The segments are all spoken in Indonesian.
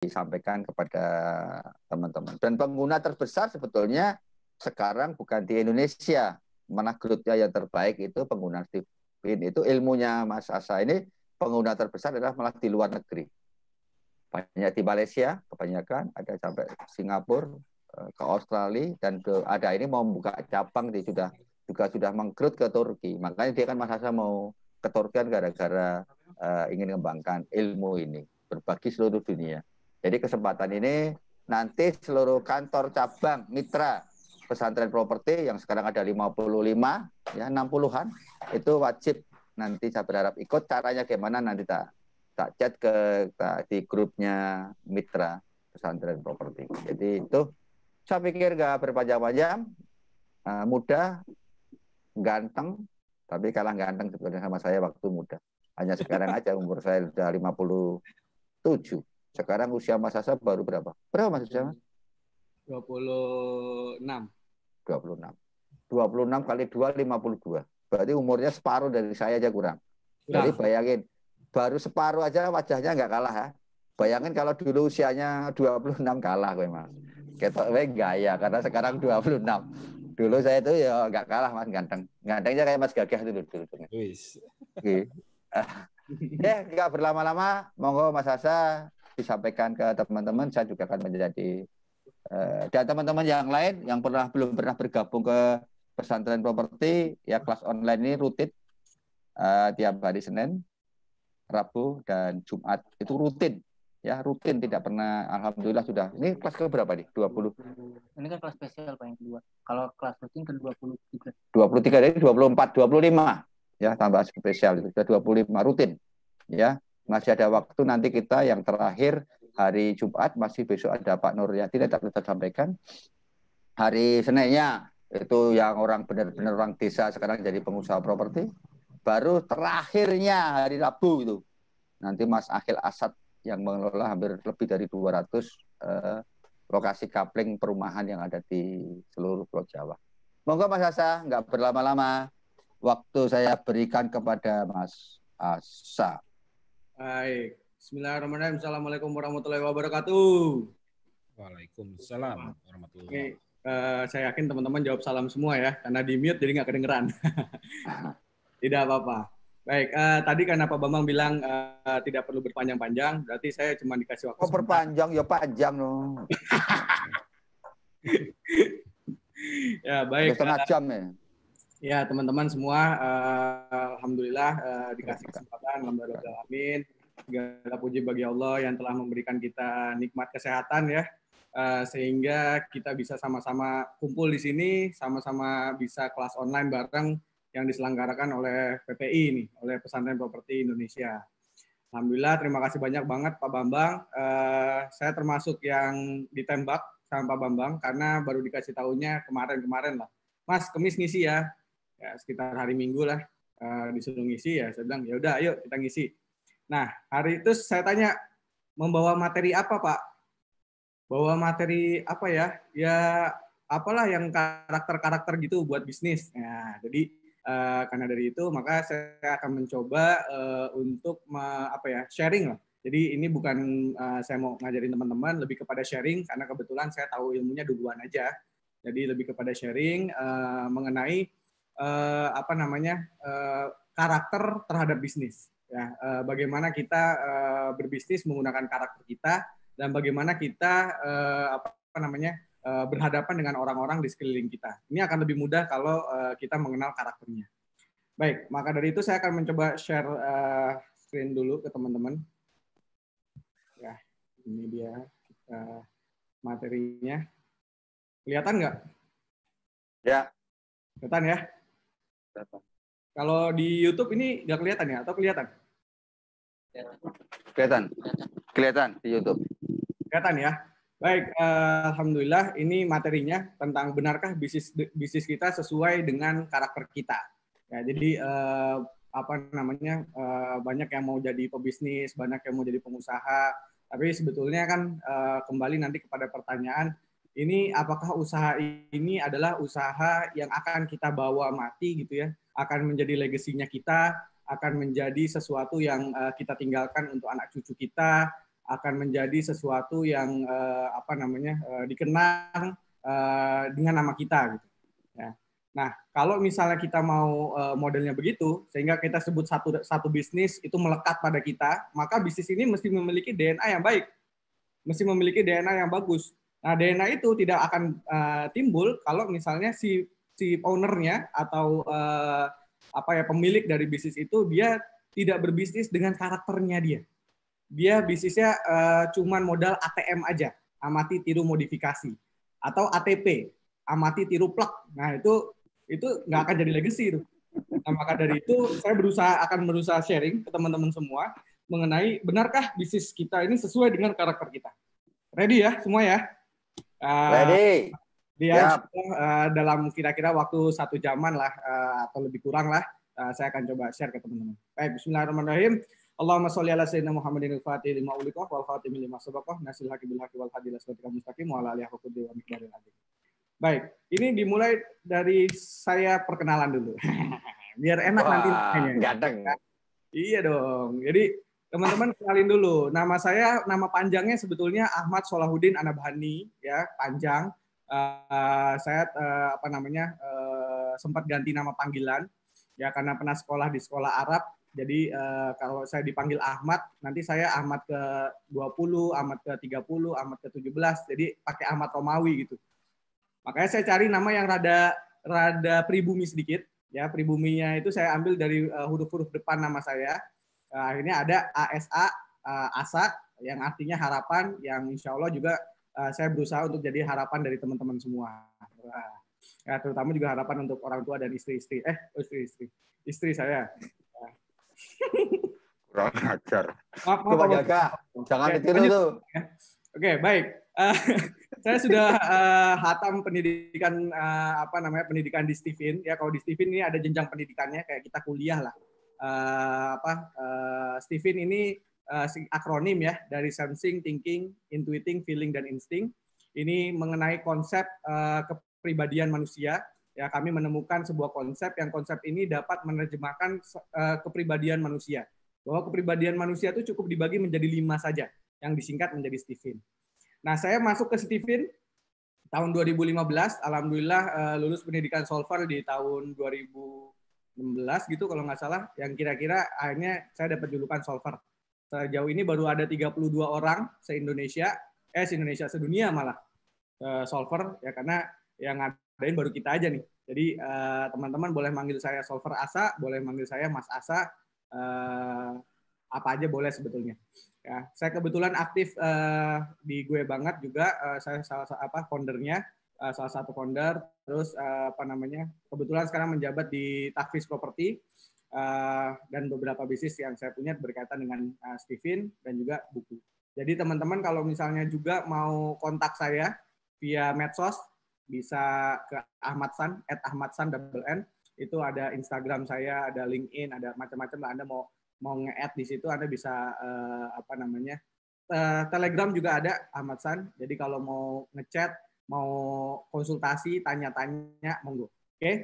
disampaikan kepada teman-teman. Dan pengguna terbesar sebetulnya sekarang bukan di Indonesia. Mana grupnya yang terbaik itu pengguna Artifin. Itu ilmunya Mas Asa ini pengguna terbesar adalah malah di luar negeri. Banyak di Malaysia, kebanyakan ada sampai Singapura, eh, ke Australia dan ke ada ini mau buka cabang dia sudah juga sudah mengkrut ke Turki. Makanya dia kan Mas Asa mau ke Turki kan gara-gara uh, ingin mengembangkan ilmu ini berbagi seluruh dunia. Jadi kesempatan ini nanti seluruh kantor cabang mitra pesantren properti yang sekarang ada 55 ya 60-an itu wajib nanti saya berharap ikut caranya gimana nanti tak tak chat ke tak, di grupnya mitra pesantren properti. Jadi itu saya pikir gak berpanjang-panjang uh, mudah ganteng tapi kalah ganteng sebetulnya sama saya waktu muda. Hanya sekarang aja umur saya sudah 57. Sekarang usia Mas Asa baru berapa? Berapa Mas Asa? 26. 26. 26 kali 2 52. Berarti umurnya separuh dari saya aja kurang. Nah. Jadi bayangin, baru separuh aja wajahnya nggak kalah ya. Bayangin kalau dulu usianya 26 kalah gue mas. Ketok gue gaya karena sekarang 26. Dulu saya itu ya nggak kalah mas ganteng. Gantengnya kayak mas gagah dulu dulu. ya nggak berlama-lama, monggo Mas Asa disampaikan ke teman-teman saya juga akan menjadi eh, dan teman-teman yang lain yang pernah belum pernah bergabung ke pesantren properti ya kelas online ini rutin uh, tiap hari Senin, Rabu dan Jumat itu rutin ya rutin tidak pernah alhamdulillah sudah ini kelas ke berapa nih 20 ini kan kelas spesial Pak yang kedua kalau kelas rutin ke 23 23 dari 24 25 ya tambah spesial itu sudah 25 rutin ya masih ada waktu nanti kita yang terakhir hari Jumat masih besok ada Pak Nur Yati tetap kita sampaikan. Hari Seninnya itu yang orang benar-benar orang desa sekarang jadi pengusaha properti. Baru terakhirnya hari Rabu itu. Nanti Mas Akhil Asad yang mengelola hampir lebih dari 200 eh, lokasi kapling perumahan yang ada di seluruh Pulau Jawa. Monggo Mas Asa, nggak berlama-lama. Waktu saya berikan kepada Mas Asa. Baik. Bismillahirrahmanirrahim. Assalamualaikum warahmatullahi wabarakatuh. Waalaikumsalam warahmatullahi wabarakatuh. Eh, saya yakin teman-teman jawab salam semua ya, karena di mute jadi nggak kedengeran. tidak apa-apa. Baik, uh, tadi karena Pak Bambang bilang uh, tidak perlu berpanjang-panjang, berarti saya cuma dikasih waktu. Oh, berpanjang ya panjang loh. No. ya baik. Setengah jam ya. Ya, teman-teman semua, uh, alhamdulillah uh, dikasih kesempatan, alhamdulillah amin. Segala puji bagi Allah yang telah memberikan kita nikmat kesehatan ya. Uh, sehingga kita bisa sama-sama kumpul di sini, sama-sama bisa kelas online bareng yang diselenggarakan oleh PPI ini, oleh Pesantren Properti Indonesia. Alhamdulillah, terima kasih banyak banget Pak Bambang. Uh, saya termasuk yang ditembak sama Pak Bambang karena baru dikasih tahunya kemarin-kemarin lah. Mas, kemis ngisi ya ya sekitar hari Minggu lah uh, disuruh ngisi ya saya bilang ya udah ayo kita ngisi. Nah, hari itu saya tanya membawa materi apa, Pak? Bawa materi apa ya? Ya apalah yang karakter-karakter gitu buat bisnis. Nah, jadi uh, karena dari itu maka saya akan mencoba uh, untuk me, apa ya sharing lah. Jadi ini bukan uh, saya mau ngajarin teman-teman, lebih kepada sharing karena kebetulan saya tahu ilmunya duluan aja. Jadi lebih kepada sharing uh, mengenai uh, apa namanya uh, karakter terhadap bisnis. Ya, uh, bagaimana kita uh, berbisnis menggunakan karakter kita dan bagaimana kita uh, apa namanya uh, berhadapan dengan orang-orang di sekeliling kita. Ini akan lebih mudah kalau uh, kita mengenal karakternya. Baik, maka dari itu saya akan mencoba share uh, screen dulu ke teman-teman. Ya, ini dia uh, materinya. Kelihatan nggak? Ya. Kelihatan ya? Kalau di YouTube ini nggak kelihatan ya atau kelihatan? Kelihatan. Kelihatan di YouTube. Kelihatan ya. Baik, uh, alhamdulillah ini materinya tentang benarkah bisnis bisnis kita sesuai dengan karakter kita. Ya, jadi uh, apa namanya uh, banyak yang mau jadi pebisnis, banyak yang mau jadi pengusaha. Tapi sebetulnya kan eh, kembali nanti kepada pertanyaan ini apakah usaha ini adalah usaha yang akan kita bawa mati gitu ya, akan menjadi legasinya kita, akan menjadi sesuatu yang uh, kita tinggalkan untuk anak cucu kita, akan menjadi sesuatu yang uh, apa namanya uh, dikenang uh, dengan nama kita gitu. Ya. Nah, kalau misalnya kita mau uh, modelnya begitu, sehingga kita sebut satu satu bisnis itu melekat pada kita, maka bisnis ini mesti memiliki DNA yang baik, mesti memiliki DNA yang bagus Nah, DNA itu tidak akan uh, timbul kalau misalnya si si ownernya atau uh, apa ya pemilik dari bisnis itu dia tidak berbisnis dengan karakternya dia. Dia bisnisnya uh, cuman modal ATM aja, amati tiru modifikasi atau ATP, amati tiru plak. Nah, itu itu nggak akan jadi legacy itu. Nah, maka dari itu saya berusaha akan berusaha sharing ke teman-teman semua mengenai benarkah bisnis kita ini sesuai dengan karakter kita. Ready ya semua ya? Uh, Dia yep. uh, eh, dalam kira-kira waktu satu jaman lah uh, atau lebih kurang lah uh, saya akan coba share ke teman-teman. Baik, bismillahirrahmanirrahim. Allahumma sholli ala sayyidina Muhammadin al-Fatih lima uliqah wal khatim lima sabaqah nasil haqi bil haqi wal hadi ila mustaqim wa ala alihi qudri wa miqdaril adzim. Baik, ini dimulai dari saya perkenalan dulu. Biar enak Wah, nanti. Ganteng. Iya dong. Jadi Teman-teman kenalin dulu. Nama saya, nama panjangnya sebetulnya Ahmad Solahuddin Anabhani, ya panjang. Uh, saya uh, apa namanya uh, sempat ganti nama panggilan, ya karena pernah sekolah di sekolah Arab. Jadi uh, kalau saya dipanggil Ahmad, nanti saya Ahmad ke 20, Ahmad ke 30, Ahmad ke 17. Jadi pakai Ahmad Romawi gitu. Makanya saya cari nama yang rada rada pribumi sedikit. Ya pribuminya itu saya ambil dari huruf-huruf uh, depan nama saya Eh, akhirnya ada ASA ASA eh, yang artinya harapan yang insya Allah juga eh, saya berusaha untuk jadi harapan dari teman-teman semua ya, terutama juga harapan untuk orang tua dan istri-istri eh istri-istri istri saya kurang ajar maaf, maaf, Jaga. jangan itu ditiru tuh ya. oke baik saya sudah uh, hatam pendidikan uh, apa namanya pendidikan di Stephen ya kalau di Stephen ini ada jenjang pendidikannya kayak kita kuliah lah uh, apa uh, eh, Stephen ini uh, akronim ya dari sensing, thinking, intuiting, feeling dan insting. Ini mengenai konsep uh, kepribadian manusia. Ya, kami menemukan sebuah konsep yang konsep ini dapat menerjemahkan uh, kepribadian manusia. Bahwa kepribadian manusia itu cukup dibagi menjadi lima saja, yang disingkat menjadi Stephen. Nah, saya masuk ke Stephen tahun 2015. Alhamdulillah lulus pendidikan solver di tahun 2000 16 gitu kalau nggak salah yang kira-kira akhirnya saya dapat julukan solver. Sejauh ini baru ada 32 orang se-Indonesia, eh se-Indonesia sedunia malah uh, solver ya karena yang ngadain baru kita aja nih. Jadi eh, teman-teman boleh manggil saya solver Asa, boleh manggil saya Mas Asa, eh, apa aja boleh sebetulnya. Ya, saya kebetulan aktif di gue banget juga, saya salah apa foundernya uh, salah satu founder terus uh, apa namanya kebetulan sekarang menjabat di Takfis Property uh, dan beberapa bisnis yang saya punya berkaitan dengan uh, Steven dan juga buku. Jadi teman-teman kalau misalnya juga mau kontak saya via medsos bisa ke Ahmad San at Ahmad San double N itu ada Instagram saya, ada LinkedIn, ada macam-macam lah Anda mau mau nge-add di situ Anda bisa uh, apa namanya? Telegram juga ada Ahmad San. Jadi kalau mau ngechat mau konsultasi, tanya-tanya, monggo. Oke, okay?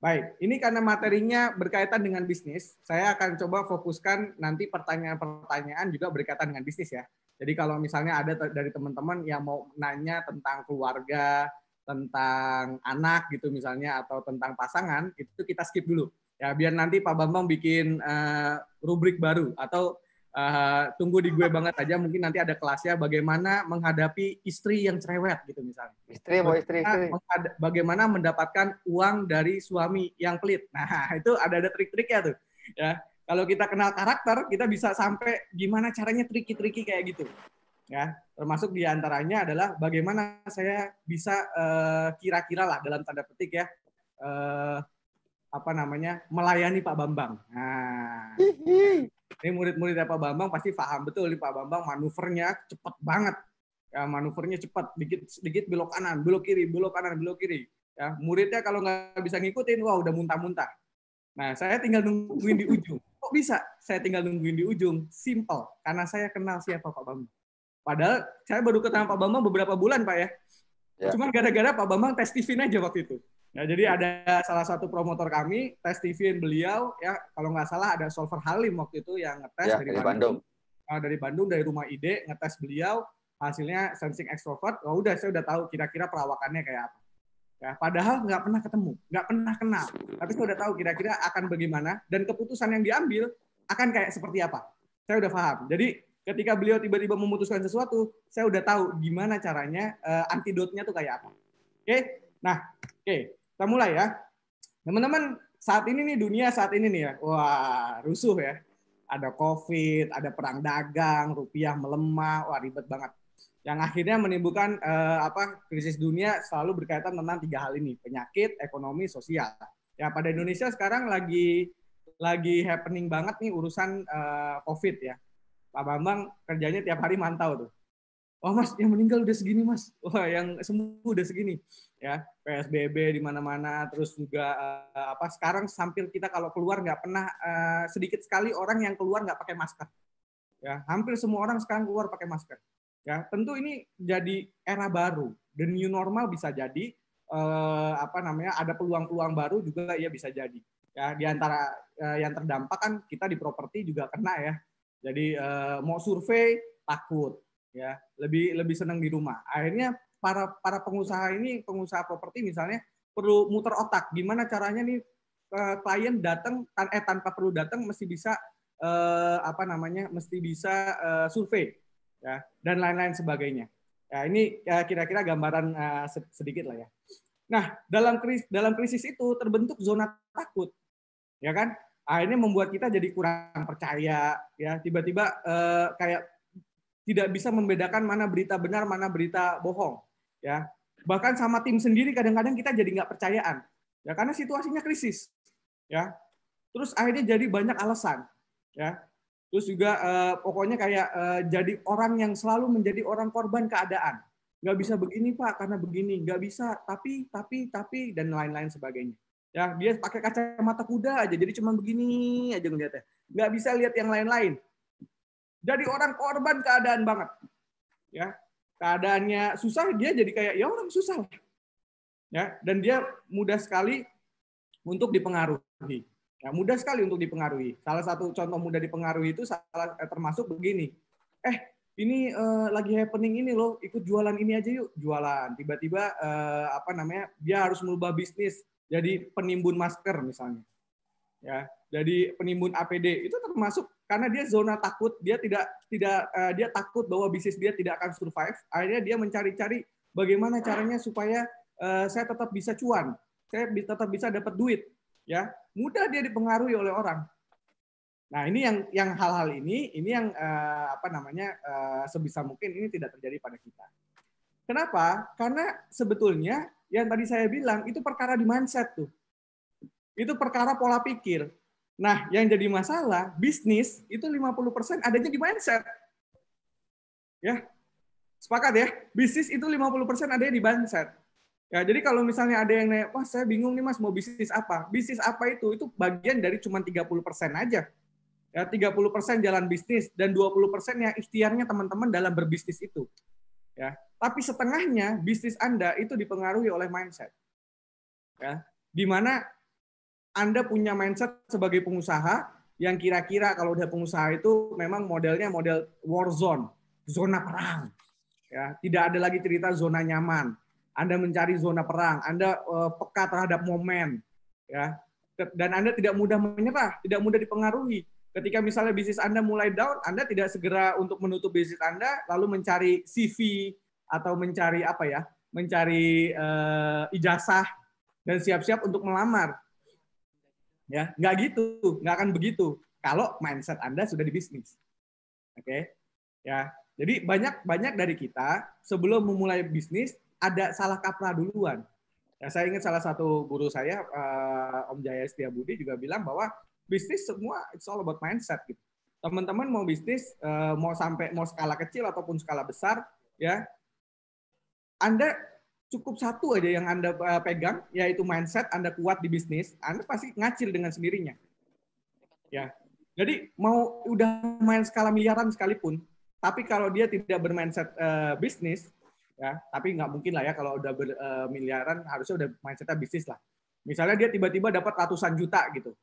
baik. Ini karena materinya berkaitan dengan bisnis, saya akan coba fokuskan nanti pertanyaan-pertanyaan juga berkaitan dengan bisnis ya. Jadi kalau misalnya ada dari teman-teman yang mau nanya tentang keluarga, tentang anak gitu misalnya atau tentang pasangan itu kita skip dulu ya biar nanti Pak Bambang bikin uh, rubrik baru atau uh, tunggu di gue banget aja mungkin nanti ada kelasnya bagaimana menghadapi istri yang cerewet gitu misalnya istri mau istri istri bagaimana mendapatkan uang dari suami yang pelit nah itu ada ada trik-triknya tuh ya kalau kita kenal karakter kita bisa sampai gimana caranya triki-triki kayak gitu ya termasuk diantaranya adalah bagaimana saya bisa eh, kira-kira uh, lah dalam tanda petik ya uh, apa namanya melayani Pak Bambang. Nah, ini murid-murid Pak Bambang pasti paham betul nih Pak Bambang manuvernya cepat banget. Ya, manuvernya cepat, dikit sedikit belok kanan, belok kiri, belok kanan, belok kiri. Ya, muridnya kalau nggak bisa ngikutin, wah udah muntah-muntah. Nah, saya tinggal nungguin di ujung. Kok bisa? Saya tinggal nungguin di ujung. Simple, karena saya kenal siapa Pak Bambang. Padahal saya baru ketemu Pak Bambang beberapa bulan, Pak ya. ya. Cuman gara-gara Pak Bambang tes TV aja waktu itu. Ya, jadi ada salah satu promotor kami tes TV beliau ya kalau nggak salah ada Solver Halim waktu itu yang ngetes ya, dari, dari Bandung. Bandung. Nah, dari Bandung dari rumah ide ngetes beliau hasilnya sensing extrovert. Oh udah saya udah tahu kira-kira perawakannya kayak apa. Ya, padahal nggak pernah ketemu, nggak pernah kenal, tapi saya udah tahu kira-kira akan bagaimana dan keputusan yang diambil akan kayak seperti apa. Saya udah paham. Jadi ketika beliau tiba-tiba memutuskan sesuatu, saya udah tahu gimana caranya uh, antidotnya tuh kayak apa. Oke, okay? nah, oke. Okay kita mulai ya. Teman-teman, saat ini nih dunia saat ini nih ya. Wah, rusuh ya. Ada Covid, ada perang dagang, rupiah melemah, wah ribet banget. Yang akhirnya menimbulkan eh, apa krisis dunia selalu berkaitan tentang tiga hal ini, penyakit, ekonomi, sosial. Ya, pada Indonesia sekarang lagi lagi happening banget nih urusan eh, Covid ya. Pak Bambang kerjanya tiap hari mantau tuh oh mas yang meninggal udah segini mas wah yang sembuh udah segini ya psbb di mana-mana terus juga uh, apa sekarang hampir kita kalau keluar nggak pernah uh, sedikit sekali orang yang keluar nggak pakai masker ya hampir semua orang sekarang keluar pakai masker ya tentu ini jadi era baru the new normal bisa jadi uh, apa namanya ada peluang-peluang baru juga ya bisa jadi ya di antara uh, yang terdampak kan kita di properti juga kena ya jadi uh, mau survei takut ya lebih lebih senang di rumah akhirnya para para pengusaha ini pengusaha properti misalnya perlu muter otak gimana caranya nih eh, klien datang tan eh tanpa perlu datang mesti bisa eh, apa namanya mesti bisa eh, survei ya dan lain-lain sebagainya ya ini ya, kira-kira ya, gambaran eh, sedikit lah ya nah dalam kris dalam krisis itu terbentuk zona takut ya kan akhirnya membuat kita jadi kurang percaya ya tiba-tiba eh, kayak tidak bisa membedakan mana berita benar, mana berita bohong. Ya, bahkan sama tim sendiri kadang-kadang kita jadi nggak percayaan. Ya, karena situasinya krisis. Ya, terus akhirnya jadi banyak alasan. Ya, terus juga eh, pokoknya kayak eh, jadi orang yang selalu menjadi orang korban keadaan. Nggak bisa begini pak, karena begini. Nggak bisa, tapi, tapi, tapi, dan lain-lain sebagainya. Ya, dia pakai kacamata kuda aja, jadi cuma begini aja ngeliatnya. Nggak bisa lihat yang lain-lain jadi orang korban keadaan banget. Ya, keadaannya susah dia jadi kayak ya orang susah Ya, dan dia mudah sekali untuk dipengaruhi. Ya, mudah sekali untuk dipengaruhi. Salah satu contoh mudah dipengaruhi itu salah eh, termasuk begini. Eh, ini eh, lagi happening ini loh, ikut jualan ini aja yuk, jualan. Tiba-tiba eh, apa namanya? Dia harus merubah bisnis jadi penimbun masker misalnya. Ya, jadi penimbun APD itu termasuk karena dia zona takut, dia tidak tidak uh, dia takut bahwa bisnis dia tidak akan survive. Akhirnya dia mencari-cari bagaimana caranya supaya uh, saya tetap bisa cuan, saya tetap bisa dapat duit, ya. Mudah dia dipengaruhi oleh orang. Nah, ini yang yang hal-hal ini ini yang uh, apa namanya uh, sebisa mungkin ini tidak terjadi pada kita. Kenapa? Karena sebetulnya yang tadi saya bilang itu perkara di mindset tuh. Itu perkara pola pikir Nah, yang jadi masalah, bisnis itu 50% adanya di mindset. Ya. Sepakat ya? Bisnis itu 50% adanya di mindset. Ya, jadi kalau misalnya ada yang nanya, wah saya bingung nih mas mau bisnis apa? Bisnis apa itu? Itu bagian dari cuma 30% aja. Ya, 30% jalan bisnis dan 20% yang ikhtiarnya teman-teman dalam berbisnis itu. Ya, tapi setengahnya bisnis Anda itu dipengaruhi oleh mindset. Ya, di mana anda punya mindset sebagai pengusaha yang kira-kira kalau udah pengusaha itu memang modelnya model war zone, zona perang. Ya, tidak ada lagi cerita zona nyaman. Anda mencari zona perang, Anda uh, peka terhadap momen, ya. Dan Anda tidak mudah menyerah, tidak mudah dipengaruhi. Ketika misalnya bisnis Anda mulai down, Anda tidak segera untuk menutup bisnis Anda, lalu mencari CV atau mencari apa ya, mencari uh, ijazah dan siap-siap untuk melamar ya nggak gitu nggak akan begitu kalau mindset anda sudah di bisnis oke okay? ya jadi banyak banyak dari kita sebelum memulai bisnis ada salah kaprah duluan ya saya ingat salah satu guru saya uh, Om Jaya Setia Budi juga bilang bahwa bisnis semua it's all about mindset gitu teman-teman mau bisnis uh, mau sampai mau skala kecil ataupun skala besar ya anda cukup satu aja yang Anda eh, pegang, yaitu mindset Anda kuat di bisnis, Anda pasti ngacil dengan sendirinya. Ya. Jadi mau udah main skala miliaran sekalipun, tapi kalau dia tidak bermindset uh, bisnis, ya, tapi nggak mungkin lah ya kalau udah ber, uh, miliaran harusnya udah mindsetnya bisnis lah. Misalnya dia tiba-tiba dapat ratusan juta gitu,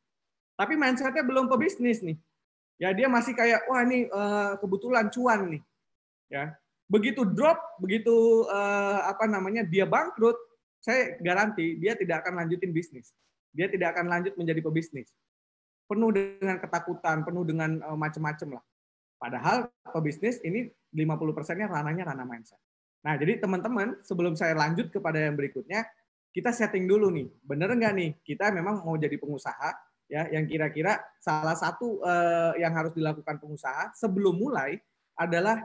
tapi mindsetnya belum pebisnis nih. Ya dia masih kayak wah ini uh, kebetulan cuan nih. Ya begitu drop, begitu uh, apa namanya dia bangkrut, saya garanti dia tidak akan lanjutin bisnis. Dia tidak akan lanjut menjadi pebisnis. Penuh dengan ketakutan, penuh dengan uh, eh, macam-macam lah. Padahal pebisnis ini 50 persennya ranahnya ranah mindset. Nah, jadi teman-teman, sebelum saya lanjut kepada yang berikutnya, kita setting dulu nih. Bener nggak nih? Kita memang mau jadi pengusaha, ya yang kira-kira salah satu uh, yang harus dilakukan pengusaha sebelum mulai adalah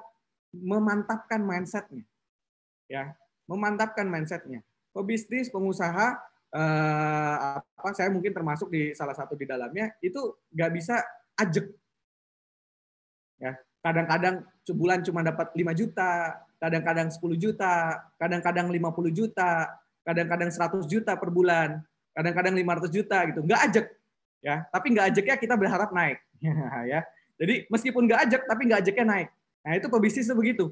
memantapkan mindsetnya, ya, memantapkan mindsetnya. Pebisnis, pengusaha, eh, apa? Saya mungkin termasuk di salah satu di dalamnya itu nggak bisa ajek, ya. Kadang-kadang sebulan cuma dapat 5 juta, kadang-kadang 10 juta, kadang-kadang 50 juta, kadang-kadang 100 juta per bulan, kadang-kadang 500 juta gitu. Nggak ajek, ya. Tapi nggak ajeknya kita berharap naik, ya. Jadi meskipun nggak ajak, tapi nggak ajaknya naik. Nah, itu pebisnis itu begitu.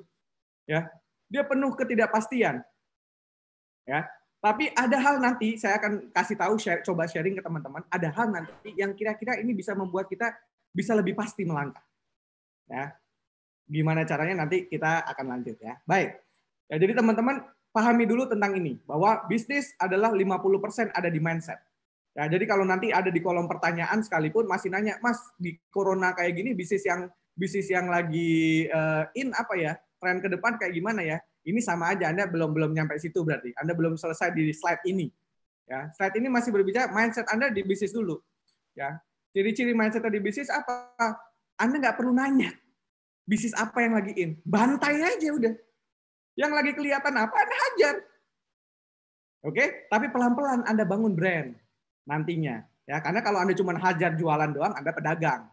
Ya. Dia penuh ketidakpastian. Ya. Tapi ada hal nanti saya akan kasih tahu share, coba sharing ke teman-teman, ada hal nanti yang kira-kira ini bisa membuat kita bisa lebih pasti melangkah. Ya. Gimana caranya nanti kita akan lanjut ya. Baik. Ya, jadi teman-teman pahami dulu tentang ini bahwa bisnis adalah 50% ada di mindset. Ya, jadi kalau nanti ada di kolom pertanyaan sekalipun masih nanya, Mas, di corona kayak gini bisnis yang bisnis yang lagi uh, in apa ya tren ke depan kayak gimana ya ini sama aja Anda belum belum nyampe situ berarti Anda belum selesai di slide ini ya slide ini masih berbicara mindset Anda di bisnis dulu ya ciri-ciri mindset di bisnis apa Anda nggak perlu nanya bisnis apa yang lagi in bantai aja udah yang lagi kelihatan apa Anda hajar oke okay? tapi pelan-pelan Anda bangun brand nantinya ya karena kalau Anda cuma hajar jualan doang Anda pedagang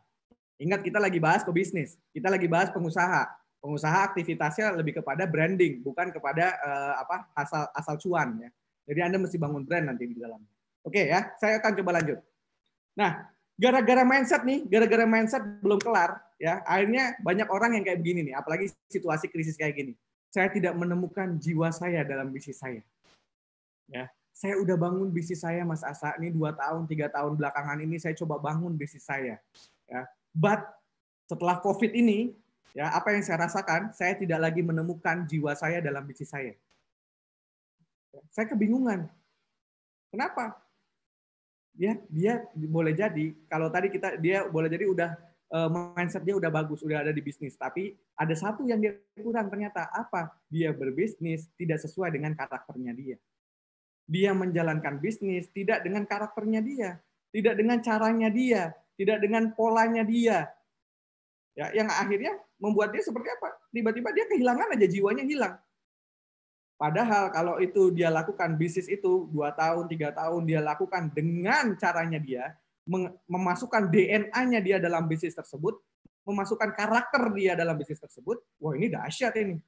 Ingat kita lagi bahas ke bisnis, kita lagi bahas pengusaha. Pengusaha aktivitasnya lebih kepada branding, bukan kepada uh, apa asal asal cuan ya. Jadi Anda mesti bangun brand nanti di dalamnya. Oke ya, saya akan coba lanjut. Nah, gara-gara mindset nih, gara-gara mindset belum kelar ya. Akhirnya banyak orang yang kayak begini nih, apalagi situasi krisis kayak gini. Saya tidak menemukan jiwa saya dalam bisnis saya. Ya, saya udah bangun bisnis saya Mas Asa ini dua tahun tiga tahun belakangan ini saya coba bangun bisnis saya ya But setelah COVID ini, ya apa yang saya rasakan, saya tidak lagi menemukan jiwa saya dalam bisnis saya. Saya kebingungan. Kenapa? Ya, dia boleh jadi kalau tadi kita dia boleh jadi udah eh, dia udah bagus, udah ada di bisnis. Tapi ada satu yang dia kurang ternyata apa? Dia berbisnis tidak sesuai dengan karakternya dia. Dia menjalankan bisnis tidak dengan karakternya dia, tidak dengan caranya dia, tidak dengan polanya dia. Ya, yang akhirnya membuat dia seperti apa? Tiba-tiba dia kehilangan aja jiwanya hilang. Padahal kalau itu dia lakukan bisnis itu dua tahun tiga tahun dia lakukan dengan caranya dia memasukkan DNA-nya dia dalam bisnis tersebut, memasukkan karakter dia dalam bisnis tersebut, wah ini dahsyat ini.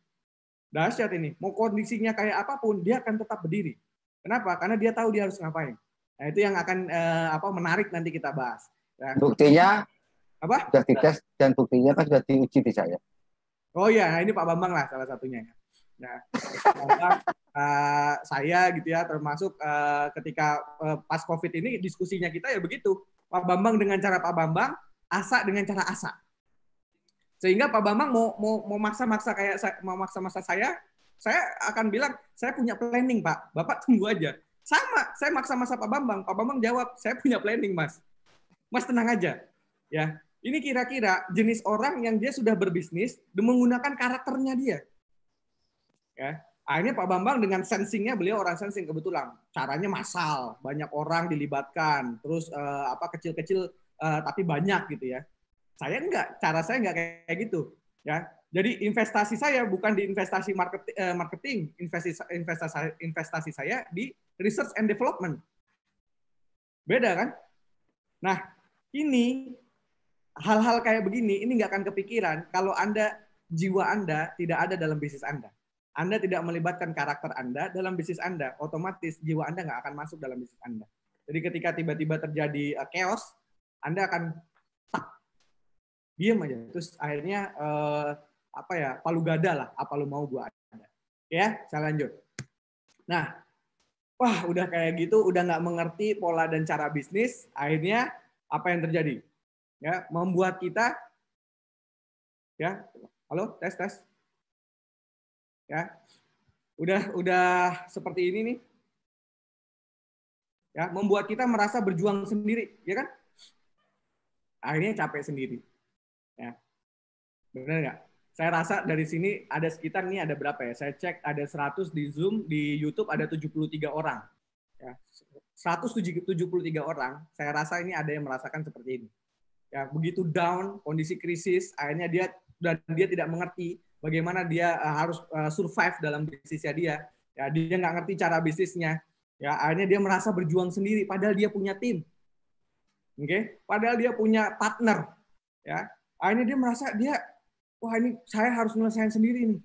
Dahsyat ini. Mau kondisinya kayak apapun, dia akan tetap berdiri. Kenapa? Karena dia tahu dia harus ngapain. Nah, itu yang akan eh, apa menarik nanti kita bahas. Nah, buktinya apa? Sudah dites dan buktinya kan sudah diuji di saya. Oh iya, nah ini Pak Bambang lah salah satunya. Nah, uh, saya gitu ya termasuk uh, ketika uh, pas Covid ini diskusinya kita ya begitu. Pak Bambang dengan cara Pak Bambang, Asa dengan cara Asa. Sehingga Pak Bambang mau mau mau maksa-maksa kayak mau maksa-maksa saya, saya akan bilang saya punya planning, Pak. Bapak tunggu aja. Sama, saya maksa-maksa Pak Bambang. Pak Bambang jawab, saya punya planning, Mas Mas tenang aja. Ya. Ini kira-kira jenis orang yang dia sudah berbisnis dan menggunakan karakternya dia. Ya. Akhirnya Pak Bambang dengan sensingnya beliau orang sensing kebetulan. Caranya masal banyak orang dilibatkan, terus eh, apa kecil-kecil eh, tapi banyak gitu ya. Saya enggak, cara saya enggak kayak gitu. Ya, jadi investasi saya bukan di investasi eh, marketing, marketing investasi, investasi, investasi saya di research and development. Beda kan? Nah, ini hal-hal kayak begini ini nggak akan kepikiran kalau Anda jiwa Anda tidak ada dalam bisnis Anda. Anda tidak melibatkan karakter Anda dalam bisnis Anda, otomatis jiwa Anda nggak akan masuk dalam bisnis Anda. Jadi ketika tiba-tiba terjadi uh, chaos, Anda akan tak, diam aja. Terus akhirnya uh, apa ya palu gada lah, apa lu mau gua ada. Ya, saya lanjut. Nah, wah udah kayak gitu, udah nggak mengerti pola dan cara bisnis, akhirnya apa yang terjadi? Ya, membuat kita ya, halo, tes tes. Ya. Udah udah seperti ini nih. Ya, membuat kita merasa berjuang sendiri, ya kan? Akhirnya capek sendiri. Ya. Benar nggak? Saya rasa dari sini ada sekitar nih ada berapa ya? Saya cek ada 100 di Zoom, di YouTube ada 73 orang. Ya, 173 orang, saya rasa ini ada yang merasakan seperti ini. Ya, begitu down, kondisi krisis, akhirnya dia dan dia tidak mengerti bagaimana dia eh, harus eh, survive dalam bisnisnya dia. Ya, dia nggak ngerti cara bisnisnya. Ya, akhirnya dia merasa berjuang sendiri, padahal dia punya tim. Oke, okay? padahal dia punya partner. Ya, akhirnya dia merasa dia, wah ini saya harus menyelesaikan sendiri nih.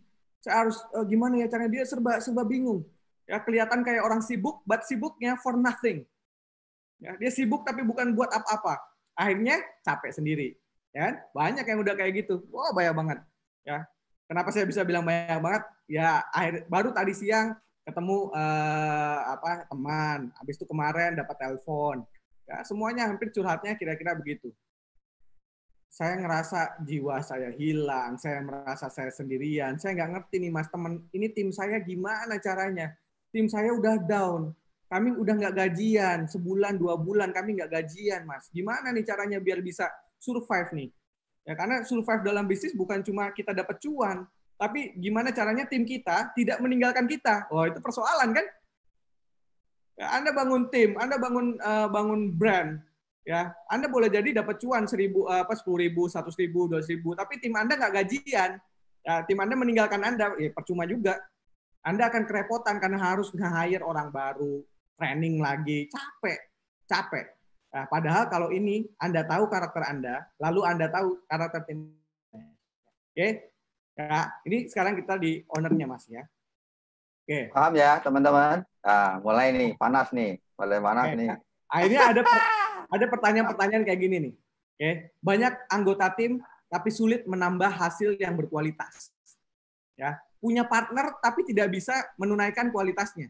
Saya harus eh, gimana ya caranya dia serba serba bingung. Ya, kelihatan kayak orang sibuk, but sibuknya for nothing. Ya, dia sibuk tapi bukan buat apa-apa. Akhirnya capek sendiri. Ya, kan? banyak yang udah kayak gitu. Wah, wow, banyak banget. Ya. Kenapa saya bisa bilang banyak banget? Ya, akhir baru tadi siang ketemu eh, apa teman, habis itu kemarin dapat telepon. Ya, semuanya hampir curhatnya kira-kira begitu. Saya ngerasa jiwa saya hilang, saya merasa saya sendirian, saya nggak ngerti nih mas teman, ini tim saya gimana caranya? tim saya udah down. Kami udah nggak gajian, sebulan, dua bulan kami nggak gajian, Mas. Gimana nih caranya biar bisa survive nih? Ya, karena survive dalam bisnis bukan cuma kita dapat cuan, tapi gimana caranya tim kita tidak meninggalkan kita. Oh, itu persoalan kan? Ya, anda bangun tim, Anda bangun uh, bangun brand, ya Anda boleh jadi dapat cuan seribu eh, apa sepuluh ribu seratus ribu dua ribu tapi tim Anda nggak gajian ya, tim Anda meninggalkan Anda ya percuma juga anda akan kerepotan karena harus nge-hire orang baru, training lagi, capek, capek. Nah, padahal kalau ini Anda tahu karakter Anda, lalu Anda tahu karakter tim. Oke. Okay? Nah, ini sekarang kita di ownernya Mas ya. Oke. Okay. Paham ya, teman-teman? Nah, mulai nih, panas nih. Mulai panas okay. nih. Nah, akhirnya ada ada pertanyaan-pertanyaan kayak gini nih. Oke. Okay. Banyak anggota tim tapi sulit menambah hasil yang berkualitas. Ya, punya partner tapi tidak bisa menunaikan kualitasnya.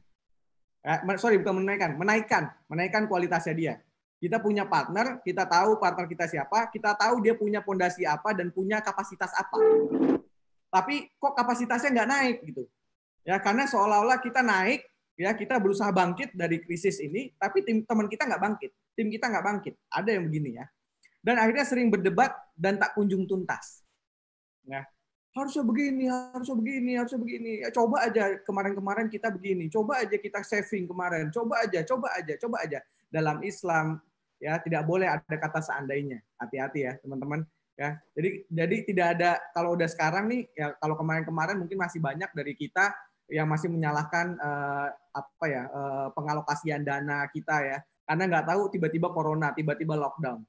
Eh, sorry, bukan menunaikan, menaikkan, menaikkan kualitasnya dia. Kita punya partner, kita tahu partner kita siapa, kita tahu dia punya pondasi apa dan punya kapasitas apa. Tapi kok kapasitasnya nggak naik gitu? Ya karena seolah-olah kita naik, ya kita berusaha bangkit dari krisis ini, tapi tim teman kita nggak bangkit, tim kita nggak bangkit. Ada yang begini ya. Dan akhirnya sering berdebat dan tak kunjung tuntas. Nah, harusnya begini, harusnya begini, harusnya begini. Ya, coba aja kemarin-kemarin kita begini, coba aja kita saving kemarin, coba aja, coba aja, coba aja. Dalam Islam ya tidak boleh ada kata seandainya. Hati-hati ya teman-teman ya. Jadi jadi tidak ada kalau udah sekarang nih ya kalau kemarin-kemarin mungkin masih banyak dari kita yang masih menyalahkan eh, apa ya eh, pengalokasian dana kita ya karena nggak tahu tiba-tiba corona, tiba-tiba lockdown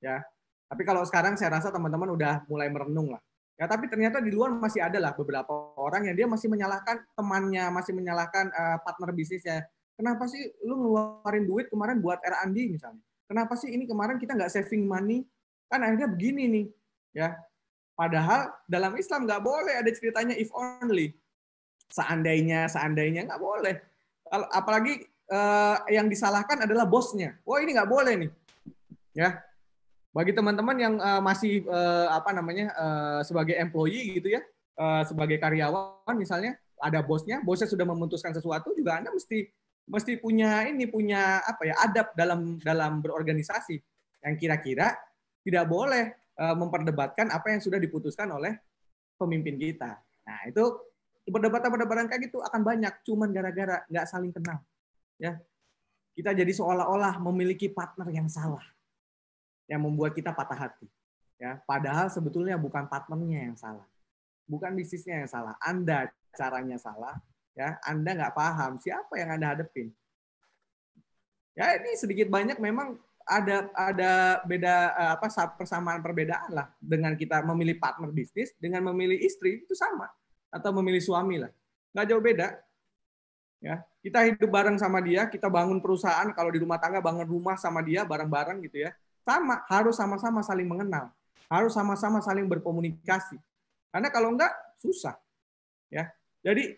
ya. Tapi kalau sekarang saya rasa teman-teman udah mulai merenung lah Ya, tapi ternyata di luar masih ada lah beberapa orang yang dia masih menyalahkan temannya, masih menyalahkan uh, partner bisnisnya. Kenapa sih lu ngeluarin duit kemarin buat R Andi misalnya? Kenapa sih ini kemarin kita nggak saving money? Kan akhirnya begini nih, ya. Padahal dalam Islam nggak boleh ada ceritanya if only. Seandainya, seandainya nggak boleh. Apalagi eh, yang disalahkan adalah bosnya. Wah ini nggak boleh nih, ya bagi teman-teman yang uh, masih uh, apa namanya uh, sebagai employee gitu ya, uh, sebagai karyawan misalnya ada bosnya, bosnya sudah memutuskan sesuatu juga Anda mesti mesti punya ini punya apa ya adab dalam dalam berorganisasi yang kira-kira tidak boleh uh, memperdebatkan apa yang sudah diputuskan oleh pemimpin kita. Nah, itu perdebatan-perdebatan kayak gitu akan banyak cuman gara-gara nggak saling kenal. Ya. Kita jadi seolah-olah memiliki partner yang salah yang membuat kita patah hati. Ya, padahal sebetulnya bukan partnernya yang salah, bukan bisnisnya yang salah. Anda caranya salah, ya. Anda nggak paham siapa yang Anda hadepin. Ya, ini sedikit banyak memang ada ada beda eh, apa persamaan perbedaan lah dengan kita memilih partner bisnis dengan memilih istri itu sama atau memilih suami lah nggak jauh beda ya kita hidup bareng sama dia kita bangun perusahaan kalau di rumah tangga bangun rumah sama dia bareng-bareng gitu ya sama harus sama-sama saling mengenal, harus sama-sama saling berkomunikasi. Karena kalau enggak susah. Ya. Jadi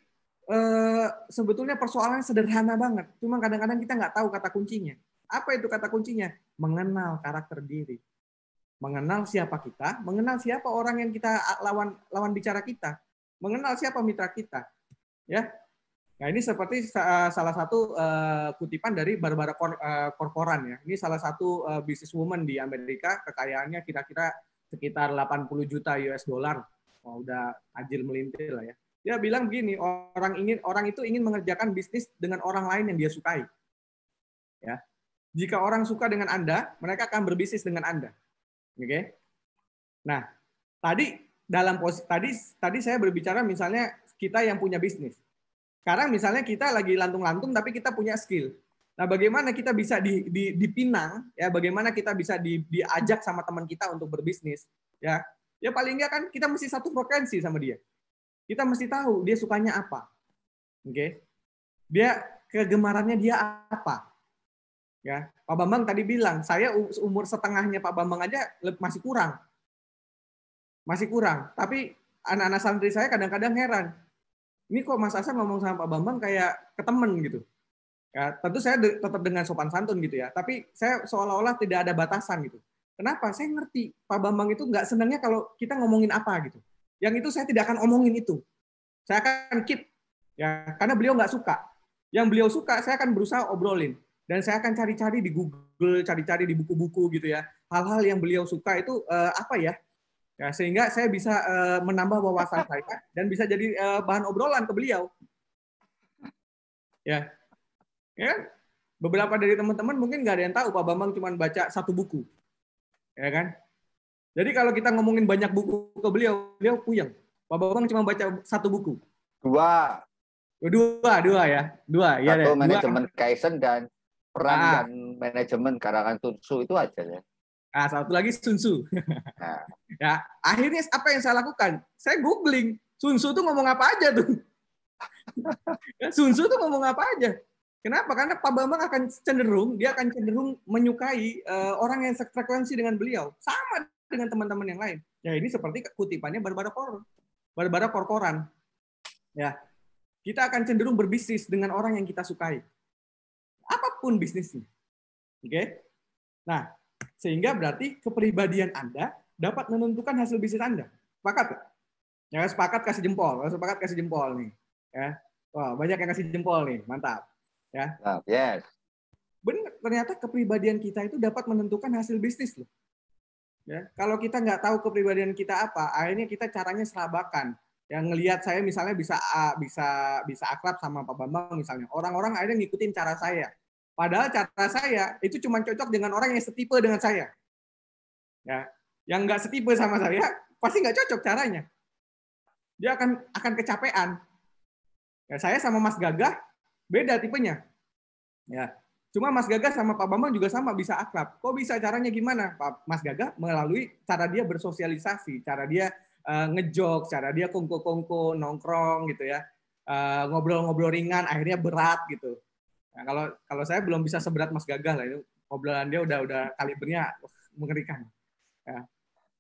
eh, sebetulnya persoalannya sederhana banget, cuma kadang-kadang kita nggak tahu kata kuncinya. Apa itu kata kuncinya? Mengenal karakter diri. Mengenal siapa kita, mengenal siapa orang yang kita lawan lawan bicara kita, mengenal siapa mitra kita. Ya. Nah, ini seperti eh, salah satu eh, kutipan dari Barbara eh, Corcoran ya. Ini salah satu bisnis woman di Amerika, kekayaannya kira-kira sekitar 80 juta US dollar. Oh, udah ajil melintir lah ya. Dia bilang begini, orang ingin orang itu ingin mengerjakan bisnis dengan orang lain yang dia sukai. Ya. Jika orang suka dengan Anda, mereka akan berbisnis dengan Anda. Oke. Okay? Nah, tadi dalam posisi tadi tadi saya berbicara misalnya kita yang punya bisnis sekarang misalnya kita lagi lantung-lantung tapi kita punya skill. Nah, bagaimana kita bisa di, di, dipinang ya? Bagaimana kita bisa di, diajak sama teman kita untuk berbisnis ya? Ya paling nggak kan kita mesti satu frekuensi sama dia. Kita mesti tahu dia sukanya apa. Oke. Okay? Dia kegemarannya dia apa? Ya, Pak Bambang tadi bilang, saya umur setengahnya Pak Bambang aja masih kurang. Masih kurang. Tapi anak-anak santri saya kadang-kadang heran, ini kok Mas Asep ngomong sama Pak Bambang kayak ketemen gitu. Ya, tentu saya de tetap dengan sopan santun gitu ya, tapi saya seolah-olah tidak ada batasan gitu. Kenapa? Saya ngerti Pak Bambang itu nggak senangnya kalau kita ngomongin apa gitu. Yang itu saya tidak akan omongin itu. Saya akan keep ya karena beliau nggak suka. Yang beliau suka saya akan berusaha obrolin dan saya akan cari-cari di Google, cari-cari di buku-buku gitu ya. Hal-hal yang beliau suka itu eh, apa ya? ya sehingga saya bisa uh, menambah wawasan saya dan bisa jadi uh, bahan obrolan ke beliau. Ya. Ya. Kan? Beberapa dari teman-teman mungkin nggak ada yang tahu Pak Bambang cuma baca satu buku. Ya kan? Jadi kalau kita ngomongin banyak buku ke beliau, beliau puyeng. Pak Bambang cuma baca satu buku. Dua. Oh, dua, dua ya. Dua, iya satu ya. Satu manajemen kaizen dan peran ah. dan manajemen karangan Tunsu itu aja ya. Nah, satu lagi Sunsu ah. ya, akhirnya apa yang saya lakukan? Saya googling Sunsu itu ngomong apa aja tuh. Ya, Sunsu itu tuh ngomong apa aja. Kenapa? Karena Pak Bambang akan cenderung, dia akan cenderung menyukai uh, orang yang sefrekuensi dengan beliau. Sama dengan teman-teman yang lain. Ya ini seperti kutipannya Barbara Kor. Barbara korporan. Ya, kita akan cenderung berbisnis dengan orang yang kita sukai. Apapun bisnisnya. Oke? Okay? Nah, sehingga berarti kepribadian Anda dapat menentukan hasil bisnis Anda. Sepakat Pak? Ya, sepakat kasih jempol. sepakat kasih jempol nih. Ya. Wah, banyak yang kasih jempol nih. Mantap. Ya. oh, yes. Benar, ternyata kepribadian kita itu dapat menentukan hasil bisnis loh. Ya, kalau kita nggak tahu kepribadian kita apa, akhirnya kita caranya serabakan. Yang ngelihat saya misalnya bisa bisa bisa akrab sama Pak Bambang misalnya. Orang-orang akhirnya ngikutin cara saya. Padahal cara saya itu cuma cocok dengan orang yang setipe dengan saya. Ya, yang nggak setipe sama saya pasti nggak cocok caranya. Dia akan akan kecapean. Ya, saya sama Mas Gagah beda tipenya. Ya, cuma Mas Gagah sama Pak Bambang juga sama bisa akrab. Kok bisa caranya gimana? Pak Mas Gagah melalui cara dia bersosialisasi, cara dia uh, ngejok, cara dia kongko-kongko nongkrong gitu ya, eh, ngobrol-ngobrol ringan, akhirnya berat gitu Nah, kalau kalau saya belum bisa seberat Mas Gagah lah itu obrolan dia udah udah kalibernya mengerikan. Ya.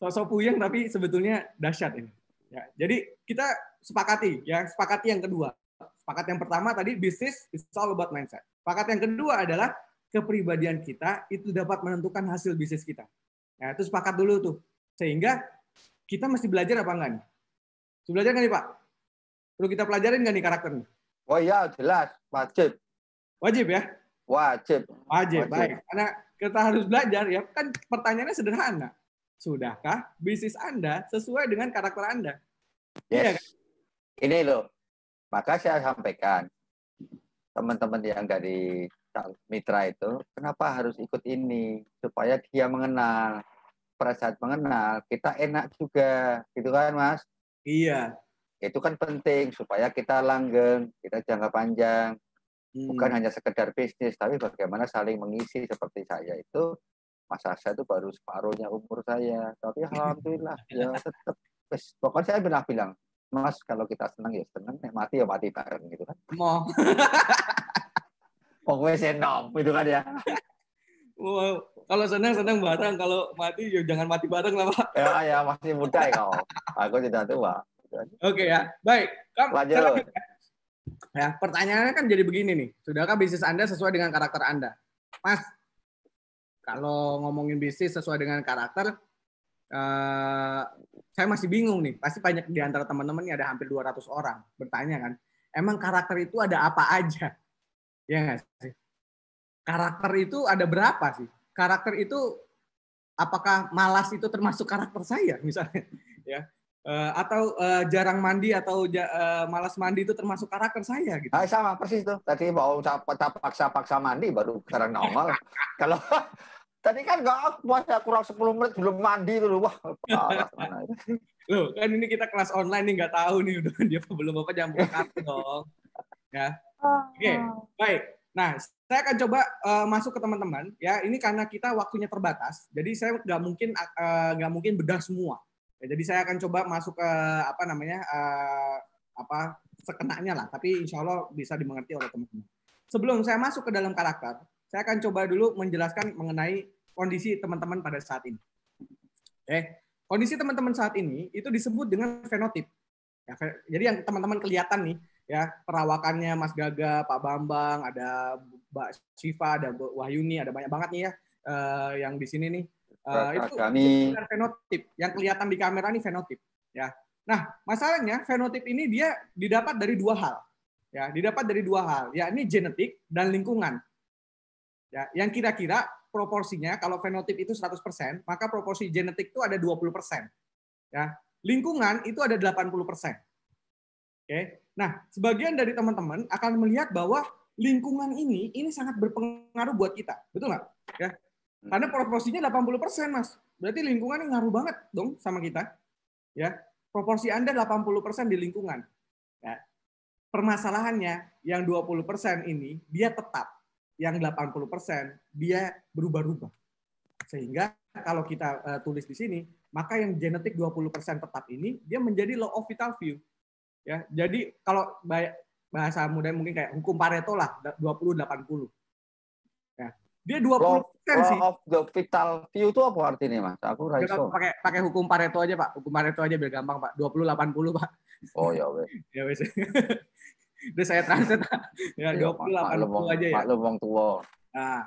Sosok puyeng tapi sebetulnya dahsyat ini. Ya, jadi kita sepakati ya, sepakati yang kedua. Sepakat yang pertama tadi bisnis is all about mindset. Sepakat yang kedua adalah kepribadian kita itu dapat menentukan hasil bisnis kita. Ya, itu sepakat dulu tuh. Sehingga kita mesti belajar apa enggak nih? Sebelajar belajar enggak nih, Pak? Perlu kita pelajarin enggak nih karakternya? Oh iya, jelas. Wajib Wajib ya? Wajib. Wajib. Wajib. Baik. Karena kita harus belajar ya. Kan pertanyaannya sederhana. Sudahkah bisnis Anda sesuai dengan karakter Anda? Iya yes. Iya kan? Ini loh. Maka saya sampaikan teman-teman yang dari mitra itu, kenapa harus ikut ini supaya dia mengenal pada saat mengenal kita enak juga, gitu kan, Mas? Iya. Itu kan penting supaya kita langgeng, kita jangka panjang bukan hmm. hanya sekedar bisnis tapi bagaimana saling mengisi seperti saya itu masa saya itu baru separuhnya umur saya tapi alhamdulillah ya tetap pokoknya saya pernah bilang mas kalau kita senang ya senang eh, mati ya mati bareng gitu kan mau pokoknya senang gitu kan ya wow. kalau senang senang bareng kalau mati ya jangan mati bareng lah pak ya ya masih muda ya kau aku tidak tua oke okay, ya baik kamu lanjut Ya, pertanyaannya kan jadi begini nih. Sudahkah bisnis Anda sesuai dengan karakter Anda? Mas, kalau ngomongin bisnis sesuai dengan karakter, eh, saya masih bingung nih. Pasti banyak di antara teman-teman ada hampir 200 orang bertanya kan. Emang karakter itu ada apa aja? Ya sih? Karakter itu ada berapa sih? Karakter itu apakah malas itu termasuk karakter saya misalnya? Ya, uh, atau uh, jarang mandi atau ja, uh, malas mandi itu termasuk karakter saya gitu. Nah, sama persis tuh. Tadi mau paksa-paksa mandi baru sekarang normal. Kalau tadi kan nggak puasa kurang 10 menit belum mandi dulu. Wah, Loh, kan ini kita kelas online nih nggak tahu nih udah dia belum apa jam berapa dong. Ya. Oke, okay. Ah, ah. baik. Nah, saya akan coba uh, masuk ke teman-teman ya. Ini karena kita waktunya terbatas, jadi saya nggak mungkin nggak uh, mungkin bedah semua Ya, jadi saya akan coba masuk ke apa namanya uh, apa sekenanya lah, tapi insya Allah bisa dimengerti oleh teman-teman. Sebelum saya masuk ke dalam karakter, saya akan coba dulu menjelaskan mengenai kondisi teman-teman pada saat ini. Eh, kondisi teman-teman saat ini itu disebut dengan fenotip. Ya, jadi yang teman-teman kelihatan nih, ya perawakannya Mas Gaga, Pak Bambang, ada Mbak Siva, ada Wahyuni, ada banyak banget nih ya uh, yang di sini nih Uh, itu kami fenotip yang kelihatan di kamera ini fenotip ya. Nah, masalahnya fenotip ini dia didapat dari dua hal. Ya, didapat dari dua hal, yakni genetik dan lingkungan. Ya, yang kira-kira proporsinya kalau fenotip itu 100%, maka proporsi genetik itu ada 20%. Ya, lingkungan itu ada 80%. Oke. Nah, sebagian dari teman-teman akan melihat bahwa lingkungan ini ini sangat berpengaruh buat kita. Betul nggak? Ya. Karena hmm. proporsinya 80% Mas. Berarti lingkungan ini ngaruh banget dong sama kita. Ya. Proporsi Anda 80% di lingkungan. Ya. Permasalahannya yang 20% ini dia tetap, yang 80% dia berubah-ubah. Sehingga kalau kita uh, tulis di sini, maka yang genetik 20% tetap ini dia menjadi low of vital view, Ya, jadi kalau bahasa mudah mungkin kayak hukum Pareto lah 20 80. Dia dua puluh persen sih. Law of the vital few itu apa artinya, Mas? Aku rasa. Pakai pakai hukum Pareto aja, Pak. Hukum Pareto aja biar gampang, Pak. Dua puluh delapan puluh Pak. Oh ya wes. ya wes. Dia saya transfer. ya iya, delapan puluh aja ya. Pak lubang tua. Nah,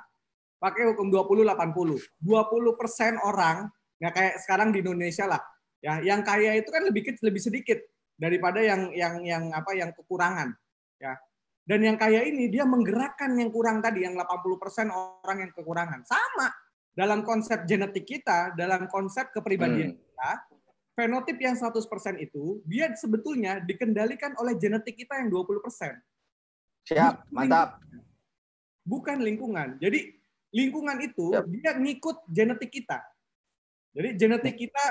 pakai hukum dua puluh delapan puluh. Dua puluh persen orang nggak ya, kayak sekarang di Indonesia lah. Ya, yang kaya itu kan lebih lebih sedikit daripada yang yang yang apa yang kekurangan. Ya, dan yang kaya ini dia menggerakkan yang kurang tadi, yang 80% orang yang kekurangan. Sama dalam konsep genetik kita, dalam konsep kepribadian hmm. kita, fenotip yang 100% itu dia sebetulnya dikendalikan oleh genetik kita yang 20%. Siap, mantap. Bukan lingkungan. Jadi lingkungan itu Siap. dia ngikut genetik kita. Jadi genetik ya. kita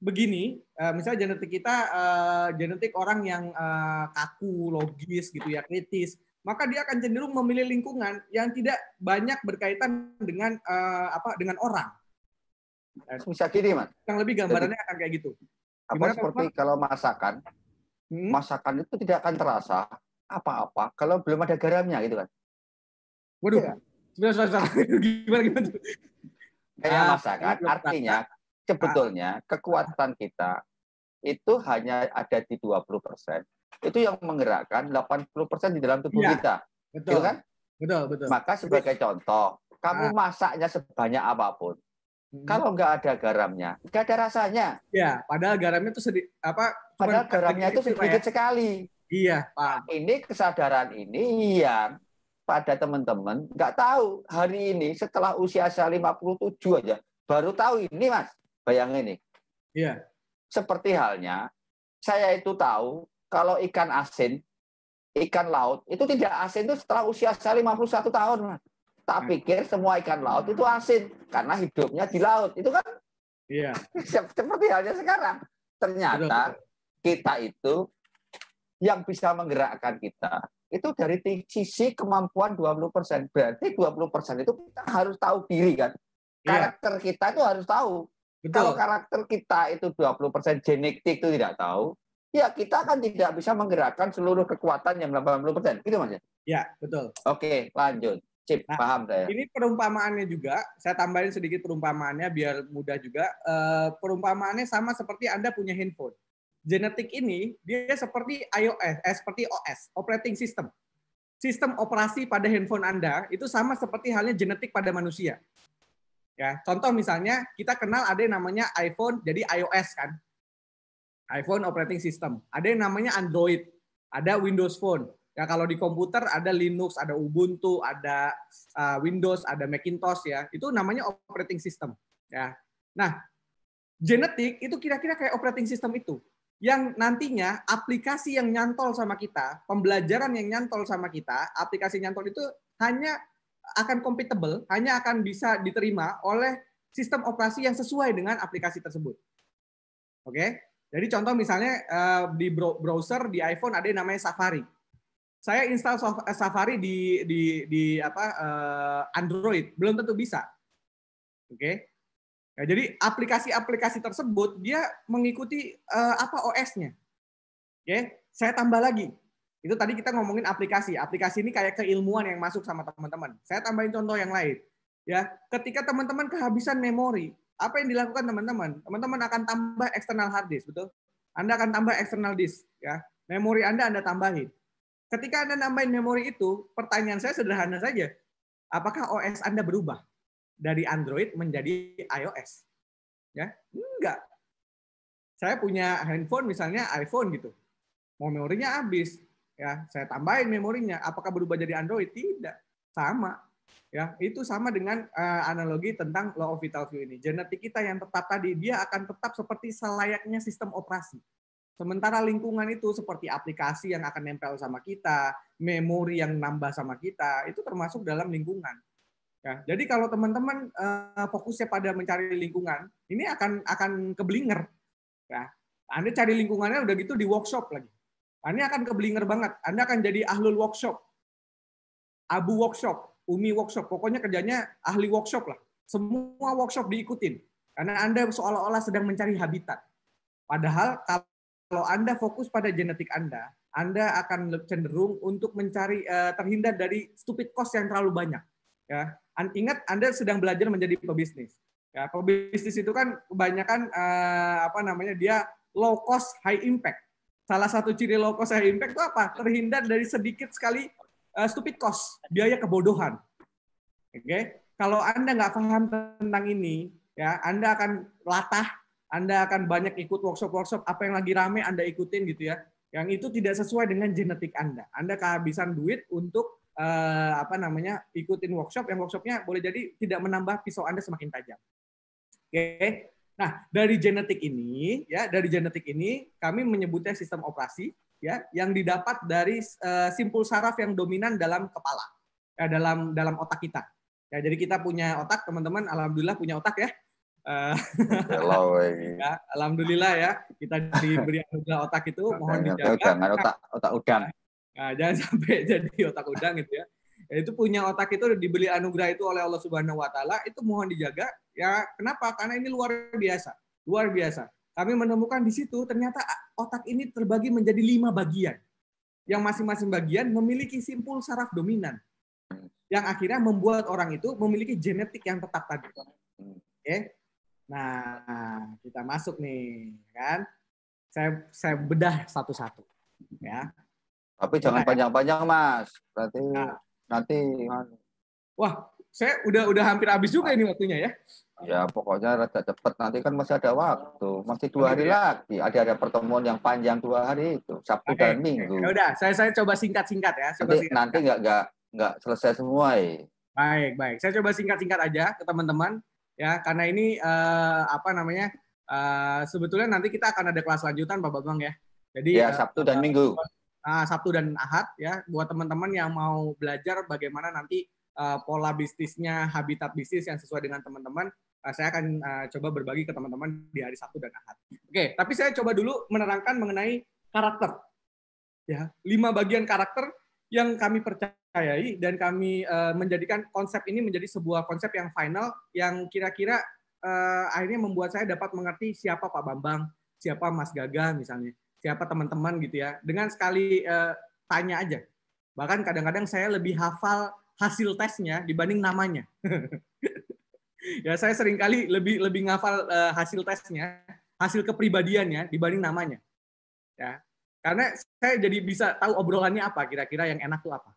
begini, uh, misalnya genetik kita uh, genetik orang yang uh, kaku, logis gitu ya, kritis, maka dia akan cenderung memilih lingkungan yang tidak banyak berkaitan dengan uh, apa dengan orang. Bisa kiri, Mas. Yang lebih gambarannya Jadi, akan kayak gitu. Gimana seperti apa? kalau masakan, hmm? masakan itu tidak akan terasa apa-apa kalau belum ada garamnya gitu kan. Waduh. Ya. Sebenarnya, gimana gimana? Kayak ah, masakan artinya sebetulnya ah. kekuatan kita itu hanya ada di 20 persen. Itu yang menggerakkan 80 persen di dalam tubuh ya, kita. Betul. Gitu kan? Betul, betul. Maka sebagai contoh, kamu ah. masaknya sebanyak apapun, hmm. kalau nggak ada garamnya, nggak ada rasanya. Ya, padahal garamnya itu sedi apa? Padahal garamnya itu gitu, sedikit ya? sekali. Iya, Pak. Nah, ini kesadaran ini yang pada teman-teman nggak tahu hari ini setelah usia saya 57 aja baru tahu ini, Mas. Bayangin nih. Iya. Seperti halnya saya itu tahu kalau ikan asin, ikan laut itu tidak asin itu setelah usia saya 51 tahun, Mas. Tak iya. pikir semua ikan laut itu asin karena hidupnya di laut. Itu kan Iya. Seperti halnya sekarang. Ternyata kita itu yang bisa menggerakkan kita itu dari sisi kemampuan 20%. persen Berarti 20% persen itu kita harus tahu diri kan. Iya. Karakter yeah. kita itu harus tahu. Betul. Kalau karakter kita itu 20% genetik itu tidak tahu, ya kita akan tidak bisa menggerakkan seluruh kekuatan yang 80%. Gitu Mas ya? Ya, betul. Oke, lanjut. Cip, nah, paham saya. Ini perumpamaannya juga, saya tambahin sedikit perumpamaannya biar mudah juga. Eh, perumpamaannya sama seperti Anda punya handphone. Genetik ini dia seperti iOS, eh, seperti OS, operating system. Sistem operasi pada handphone Anda itu sama seperti halnya genetik pada manusia. Ya, contoh misalnya kita kenal ada yang namanya iPhone jadi iOS kan. iPhone operating system. Ada yang namanya Android, ada Windows Phone. Ya kalau di komputer ada Linux, ada Ubuntu, ada uh, Windows, ada Macintosh ya. Itu namanya operating system ya. Nah, genetik itu kira-kira kayak operating system itu yang nantinya aplikasi yang nyantol sama kita, pembelajaran yang nyantol sama kita, aplikasi nyantol itu hanya akan compatible, hanya akan bisa diterima oleh sistem operasi yang sesuai dengan aplikasi tersebut. Oke. Okay? Jadi contoh misalnya eh, di browser di iPhone ada yang namanya Safari. Saya install eh, Safari di di di apa eh, Android, belum tentu bisa. Oke. Okay? Nah, ya, jadi aplikasi-aplikasi tersebut dia mengikuti apa OS-nya. Oke, okay? saya tambah lagi. Itu tadi kita ngomongin aplikasi. Aplikasi ini kayak keilmuan yang masuk sama teman-teman. Saya tambahin contoh yang lain. Ya, ketika teman-teman kehabisan memori, apa yang dilakukan teman-teman? Teman-teman akan tambah eksternal hard disk, betul? Anda akan tambah eksternal disk, ya. Memori Anda Anda tambahin. Ketika Anda nambahin memori itu, pertanyaan saya sederhana saja. Apakah OS Anda berubah dari Android menjadi iOS? Ya, enggak. Saya punya handphone misalnya iPhone gitu. Memorinya habis, ya saya tambahin memorinya apakah berubah jadi Android tidak sama ya itu sama dengan uh, analogi tentang law of vital few ini genetik kita yang tetap tadi dia akan tetap seperti selayaknya sistem operasi sementara lingkungan itu seperti aplikasi yang akan nempel sama kita memori yang nambah sama kita itu termasuk dalam lingkungan ya jadi kalau teman-teman uh, fokusnya pada mencari lingkungan ini akan akan keblinger ya anda cari lingkungannya udah gitu di workshop lagi anda akan keblinger banget. Anda akan jadi ahlul workshop. Abu workshop, Umi workshop. Pokoknya kerjanya ahli workshop lah. Semua workshop diikutin. Karena Anda seolah-olah sedang mencari habitat. Padahal kalau Anda fokus pada genetik Anda, Anda akan cenderung untuk mencari eh, terhindar dari stupid cost yang terlalu banyak. Ya, ingat Anda sedang belajar menjadi pebisnis. Ya, pebisnis itu kan kebanyakan eh, apa namanya dia low cost high impact salah satu ciri low cost high impact itu apa? Terhindar dari sedikit sekali uh, stupid cost, biaya kebodohan. Oke, okay? kalau Anda nggak paham tentang ini, ya Anda akan latah, Anda akan banyak ikut workshop-workshop apa yang lagi rame Anda ikutin gitu ya. Yang itu tidak sesuai dengan genetik Anda. Anda kehabisan duit untuk uh, apa namanya ikutin workshop yang workshopnya boleh jadi tidak menambah pisau Anda semakin tajam. Oke, okay? Nah, dari genetik ini ya, dari genetik ini kami menyebutnya sistem operasi ya yang didapat dari uh, simpul saraf yang dominan dalam kepala. Ya, dalam dalam otak kita. Ya, jadi kita punya otak, teman-teman, alhamdulillah punya otak ya. Eh, ya, alhamdulillah ya kita diberi anugerah otak itu mohon dijaga jangan otak otak udang nah, jangan sampai jadi otak udang gitu ya itu punya otak itu dibeli anugerah itu oleh Allah Subhanahu wa taala itu mohon dijaga ya kenapa karena ini luar biasa luar biasa kami menemukan di situ ternyata otak ini terbagi menjadi lima bagian yang masing-masing bagian memiliki simpul saraf dominan yang akhirnya membuat orang itu memiliki genetik yang tetap tadi oke okay? nah kita masuk nih kan saya saya bedah satu-satu ya tapi jangan ya. panjang-panjang mas berarti nah, nanti wah saya udah udah hampir habis juga ini waktunya ya ya pokoknya rada cepet nanti kan masih ada waktu masih dua hari iya. lagi ada ada pertemuan yang panjang dua hari itu sabtu dan minggu ya udah saya saya coba singkat singkat ya coba nanti singkat. nanti nggak nggak nggak selesai semua ya. baik baik saya coba singkat singkat aja ke teman-teman ya karena ini uh, apa namanya uh, sebetulnya nanti kita akan ada kelas lanjutan pak bambang ya jadi ya sabtu uh, dan minggu uh, Sabtu dan Ahad ya buat teman-teman yang mau belajar bagaimana nanti uh, pola bisnisnya, habitat bisnis yang sesuai dengan teman-teman. Uh, saya akan uh, coba berbagi ke teman-teman di hari Sabtu dan Ahad. Oke, okay, tapi saya coba dulu menerangkan mengenai karakter. Ya, lima bagian karakter yang kami percayai dan kami uh, menjadikan konsep ini menjadi sebuah konsep yang final yang kira-kira uh, akhirnya membuat saya dapat mengerti siapa Pak Bambang, siapa Mas Gaga misalnya siapa teman-teman gitu ya dengan sekali uh, tanya aja bahkan kadang-kadang saya lebih hafal hasil tesnya dibanding namanya ya saya sering kali lebih lebih ngafal uh, hasil tesnya hasil kepribadiannya dibanding namanya ya karena saya jadi bisa tahu obrolannya apa kira-kira yang enak tuh apa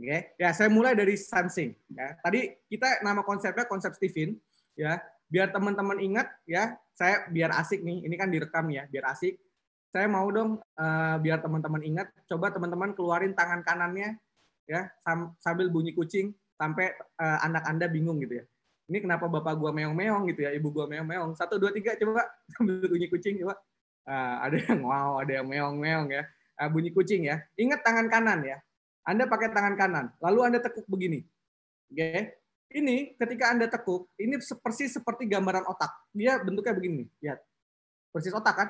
oke okay? ya saya mulai dari sensing ya tadi kita nama konsepnya konsep Steven ya biar teman-teman ingat ya saya biar asik nih ini kan direkam ya biar asik saya mau dong uh, biar teman-teman ingat, coba teman-teman keluarin tangan kanannya ya sambil bunyi kucing sampai uh, anak anda bingung gitu ya. Ini kenapa bapak gua meong-meong gitu ya, ibu gua meong-meong. Satu dua tiga coba sambil bunyi kucing coba. Uh, ada yang wow, ada yang meong-meong ya. Uh, bunyi kucing ya. Ingat tangan kanan ya. Anda pakai tangan kanan, lalu anda tekuk begini. Oke. Okay? Ini ketika anda tekuk, ini persis seperti gambaran otak. Dia bentuknya begini, lihat. Persis otak kan?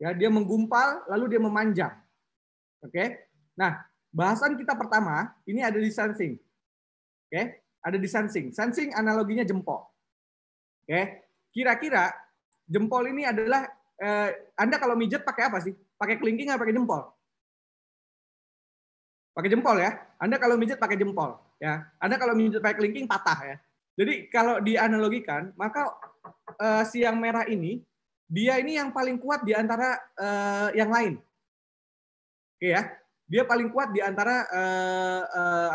Ya, dia menggumpal lalu dia memanjang. Oke. Okay? Nah, bahasan kita pertama ini ada di sensing. Oke, okay? ada di sensing. Sensing analoginya jempol. Oke. Okay? Kira-kira jempol ini adalah eh, Anda kalau mijet pakai apa sih? Pakai kelingking atau pakai jempol? Pakai jempol ya. Anda kalau mijet pakai jempol ya. Anda kalau mijet pakai kelingking patah ya. Jadi kalau dianalogikan, maka eh, siang merah ini dia ini yang paling kuat di antara uh, yang lain. Oke ya. Dia paling kuat di antara uh, uh,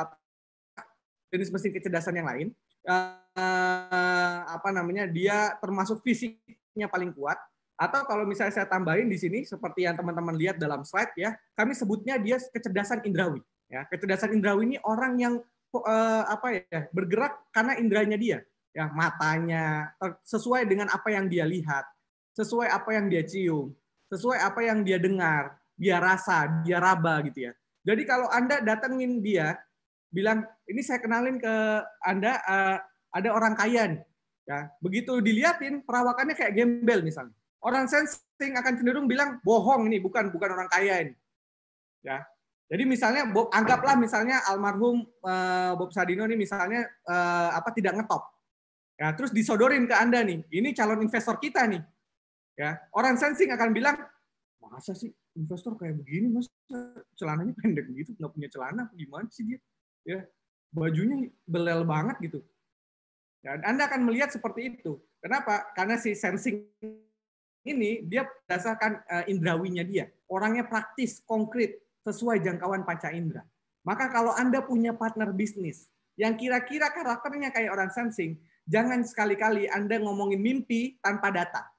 jenis mesin kecerdasan yang lain. Uh, uh, apa namanya? Dia termasuk fisiknya paling kuat atau kalau misalnya saya tambahin di sini seperti yang teman-teman lihat dalam slide ya, kami sebutnya dia kecerdasan indrawi ya. Kecerdasan indrawi ini orang yang uh, apa ya, bergerak karena indranya dia ya matanya sesuai dengan apa yang dia lihat sesuai apa yang dia cium, sesuai apa yang dia dengar, dia rasa, dia raba gitu ya. Jadi kalau Anda datengin dia, bilang, ini saya kenalin ke Anda, uh, ada orang kaya nih. Ya, begitu dilihatin, perawakannya kayak gembel misalnya. Orang sensing akan cenderung bilang, bohong ini, bukan bukan orang kaya ini. Ya, jadi misalnya anggaplah misalnya almarhum uh, Bob Sadino ini misalnya uh, apa tidak ngetop. Ya, terus disodorin ke Anda nih. Ini calon investor kita nih. Ya, orang sensing akan bilang, masa sih investor kayak begini, mas celananya pendek gitu, nggak punya celana, gimana sih dia? Ya, bajunya belel banget gitu. Dan ya, Anda akan melihat seperti itu. Kenapa? Karena si sensing ini dia berdasarkan uh, indrawinya dia. Orangnya praktis, konkret, sesuai jangkauan panca indera. Maka kalau Anda punya partner bisnis yang kira-kira karakternya kayak orang sensing, jangan sekali-kali Anda ngomongin mimpi tanpa data.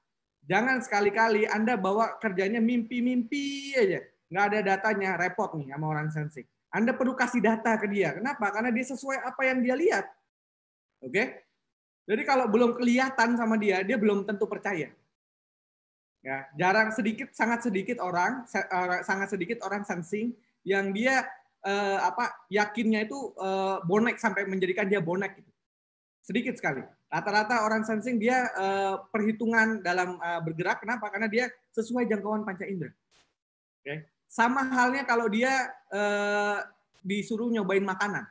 Jangan sekali-kali Anda bawa kerjanya mimpi-mimpi aja. Nggak ada datanya, repot nih sama orang sensing. Anda perlu kasih data ke dia. Kenapa? Karena dia sesuai apa yang dia lihat. Oke? Jadi kalau belum kelihatan sama dia, dia belum tentu percaya. Ya, jarang sedikit, sangat sedikit orang, eh, sangat sedikit orang sensing yang dia eh, apa yakinnya itu eh, bonek sampai menjadikan dia bonek. Gitu. Sedikit sekali. Rata-rata orang sensing dia uh, perhitungan dalam uh, bergerak. Kenapa? Karena dia sesuai jangkauan panca indera. Okay. Sama halnya kalau dia uh, disuruh nyobain makanan.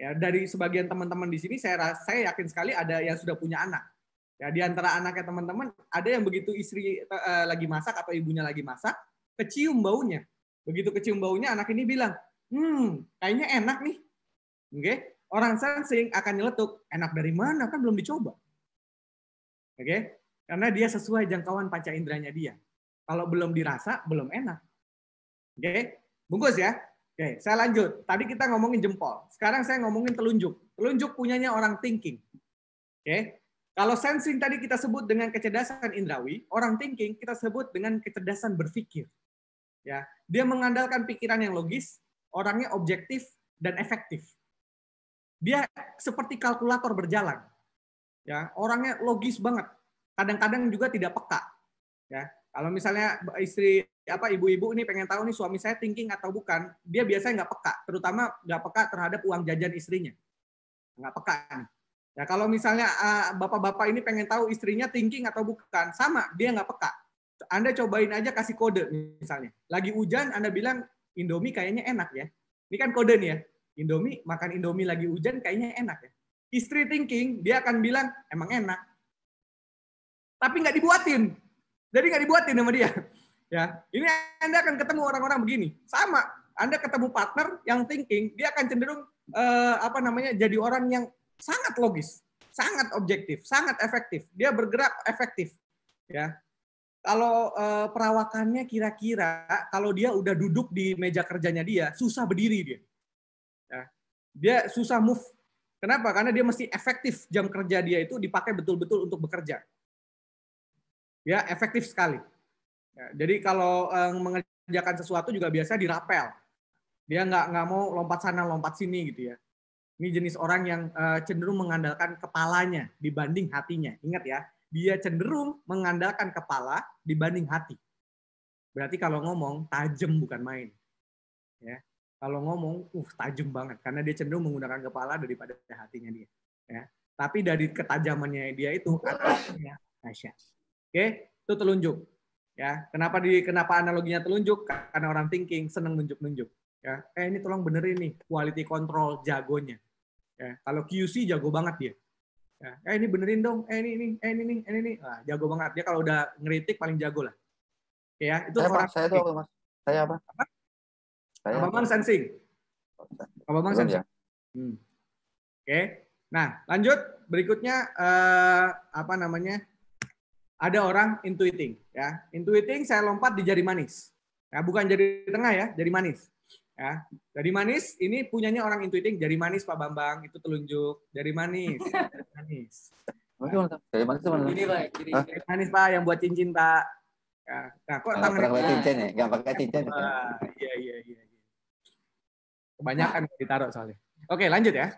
Ya, dari sebagian teman-teman di sini saya saya yakin sekali ada yang sudah punya anak. Ya, di antara anaknya teman-teman ada yang begitu istri uh, lagi masak atau ibunya lagi masak, kecium baunya. Begitu kecium baunya anak ini bilang, "Hmm, kayaknya enak nih." Oke. Okay? orang sensing akan nyeletuk, enak dari mana kan belum dicoba. Oke? Okay? Karena dia sesuai jangkauan panca inderanya dia. Kalau belum dirasa, belum enak. Oke? Okay? Bungkus ya. Oke, okay, saya lanjut. Tadi kita ngomongin jempol. Sekarang saya ngomongin telunjuk. Telunjuk punyanya orang thinking. Oke? Okay? Kalau sensing tadi kita sebut dengan kecerdasan indrawi, orang thinking kita sebut dengan kecerdasan berpikir. Ya, dia mengandalkan pikiran yang logis, orangnya objektif dan efektif. Dia seperti kalkulator berjalan. Ya, orangnya logis banget. Kadang-kadang juga tidak peka. Ya, kalau misalnya istri apa ibu-ibu ini pengen tahu nih suami saya thinking atau bukan, dia biasanya nggak peka, terutama nggak peka terhadap uang jajan istrinya. Nggak peka nih. Ya, kalau misalnya ah, bapak-bapak uh, ini pengen tahu istrinya thinking atau bukan, sama, dia nggak peka. Anda cobain aja kasih kode misalnya. Lagi hujan, Anda bilang, Indomie kayaknya enak ya. Ini kan kode nih ya. Indomie, makan Indomie lagi hujan kayaknya enak ya. Istri thinking, dia akan bilang, emang enak. Tapi nggak dibuatin. Jadi nggak dibuatin sama dia. Ya, ini Anda akan ketemu orang-orang begini. Sama, Anda ketemu partner yang thinking, dia akan cenderung eh, apa namanya jadi orang yang sangat logis, sangat objektif, sangat efektif. Dia bergerak efektif. Ya, kalau eh, perawakannya kira-kira kalau dia udah duduk di meja kerjanya dia susah berdiri dia dia susah move. Kenapa? Karena dia mesti efektif jam kerja dia itu dipakai betul-betul untuk bekerja. Ya, efektif sekali. Ya, jadi kalau eh, mengerjakan sesuatu juga biasa dirapel. Dia nggak nggak mau lompat sana lompat sini gitu ya. Ini jenis orang yang eh, cenderung mengandalkan kepalanya dibanding hatinya. Ingat ya, dia cenderung mengandalkan kepala dibanding hati. Berarti kalau ngomong tajam bukan main. Ya kalau ngomong uh tajam banget karena dia cenderung menggunakan kepala daripada hatinya dia ya tapi dari ketajamannya dia itu atasnya Tasya oke itu telunjuk ya kenapa di kenapa analoginya telunjuk karena orang thinking seneng nunjuk-nunjuk ya eh ini tolong benerin nih quality control jagonya ya kalau QC jago banget dia ya eh ini benerin dong eh ini ini eh ini ini, eh ini nih nah, jago banget dia kalau udah ngeritik paling jago lah ya itu saya orang saya itu mas saya apa, apa? Saya... Bambang Bang sensing. Pak Bambang sensing. Ya. Hmm. Oke. Okay. Nah, lanjut berikutnya uh, apa namanya? Ada orang intuiting ya. Intuiting saya lompat di jari manis. Ya, bukan jari tengah ya, jari manis. Ya, jari manis ini punyanya orang intuiting, jari manis Pak Bambang itu telunjuk, jari manis. Jari manis. Jari manis Ini Pak, jadi manis Pak yang buat cincin Pak. Ya. Nah, kok tangan ya? pakai cincin ya? Enggak ah, pakai cincin. Iya, iya, iya. Kebanyakan ditaruh soalnya. Oke, lanjut ya.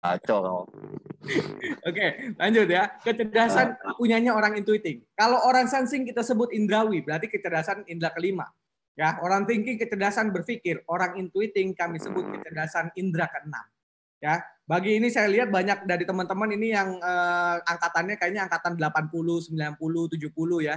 Kacau Oke, lanjut ya. Kecerdasan ah. punyanya orang intuiting. Kalau orang sensing kita sebut indrawi, berarti kecerdasan indra kelima. Ya, orang thinking kecerdasan berpikir, orang intuiting kami sebut hmm. kecerdasan indra keenam. Ya, bagi ini saya lihat banyak dari teman-teman ini yang eh, angkatannya kayaknya angkatan 80, 90, 70 ya.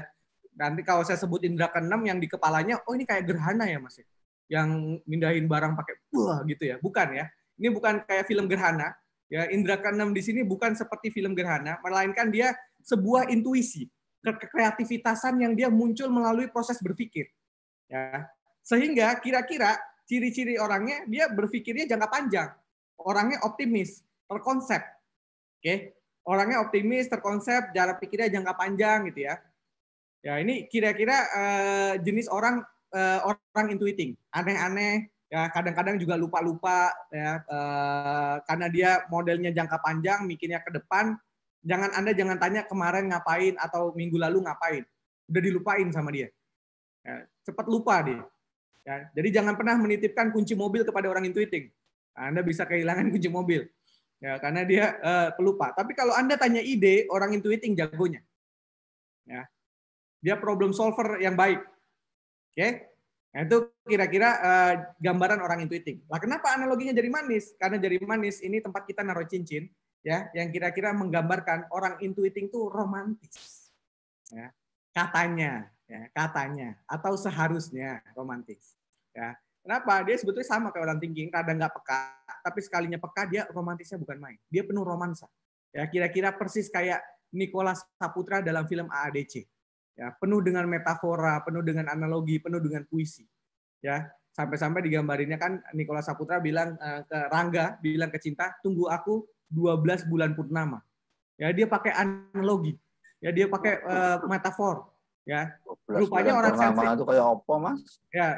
Nanti kalau saya sebut indra keenam yang di kepalanya, oh ini kayak gerhana ya Mas. Ya? yang mindahin barang pakai buah gitu ya. Bukan ya. Ini bukan kayak film Gerhana. Ya, Indra kanem di sini bukan seperti film Gerhana, melainkan dia sebuah intuisi, kekreativitasan yang dia muncul melalui proses berpikir. Ya. Sehingga kira-kira ciri-ciri orangnya dia berpikirnya jangka panjang. Orangnya optimis, terkonsep. Oke. Orangnya optimis, terkonsep, jarak pikirnya jangka panjang gitu ya. Ya, ini kira-kira uh, jenis orang uh, orang intuiting, aneh-aneh, ya kadang-kadang juga lupa-lupa ya uh, karena dia modelnya jangka panjang, mikirnya ke depan. Jangan Anda jangan tanya kemarin ngapain atau minggu lalu ngapain. Udah dilupain sama dia. Ya, cepat lupa dia. Ya, jadi jangan pernah menitipkan kunci mobil kepada orang intuiting. Anda bisa kehilangan kunci mobil. Ya, karena dia uh, pelupa. Tapi kalau Anda tanya ide, orang intuiting jagonya. Ya. Dia problem solver yang baik Oke? Okay? Nah, itu kira-kira uh, gambaran orang intuiting. Lah kenapa analoginya jari manis? Karena jari manis ini tempat kita naruh cincin ya, yang kira-kira menggambarkan orang intuiting itu romantis. Ya, katanya, ya, katanya atau seharusnya romantis. Ya. Kenapa? Dia sebetulnya sama kayak orang thinking, kadang nggak peka, tapi sekalinya peka dia romantisnya bukan main. Dia penuh romansa. Ya, kira-kira persis kayak Nicholas Saputra dalam film AADC ya penuh dengan metafora, penuh dengan analogi, penuh dengan puisi, ya sampai-sampai digambarinnya kan Nikola Saputra bilang uh, ke Rangga, bilang ke Cinta, tunggu aku 12 bulan purnama, ya dia pakai analogi, ya dia pakai uh, metafor, ya rupanya orang sensing itu kayak apa mas? Ya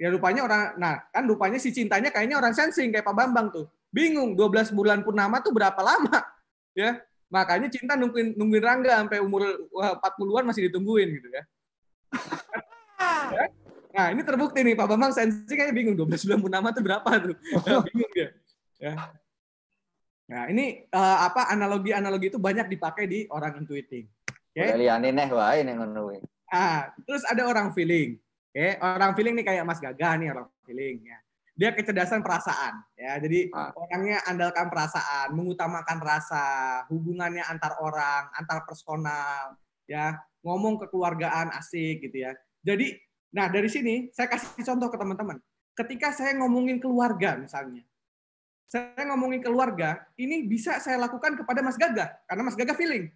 ya rupanya orang, nah kan rupanya si cintanya kayaknya orang sensing kayak Pak Bambang tuh, bingung 12 bulan purnama tuh berapa lama, ya Makanya cinta nungguin nungguin Rangga sampai umur 40-an masih ditungguin gitu ya. nah, ini terbukti nih Pak Bambang sensi kayak bingung 12 bulan purnama itu berapa tuh. Nah, bingung dia. Ya. Nah, ini uh, apa analogi-analogi itu banyak dipakai di orang intuiting. Okay? Liane neh wae ini ngono Ah, terus ada orang feeling. Oke, okay? orang feeling nih kayak Mas gaga nih orang feeling ya dia kecerdasan perasaan ya jadi ah. orangnya andalkan perasaan mengutamakan rasa hubungannya antar orang antar personal ya ngomong kekeluargaan asik gitu ya jadi nah dari sini saya kasih contoh ke teman-teman ketika saya ngomongin keluarga misalnya saya ngomongin keluarga ini bisa saya lakukan kepada Mas Gaga karena Mas Gaga feeling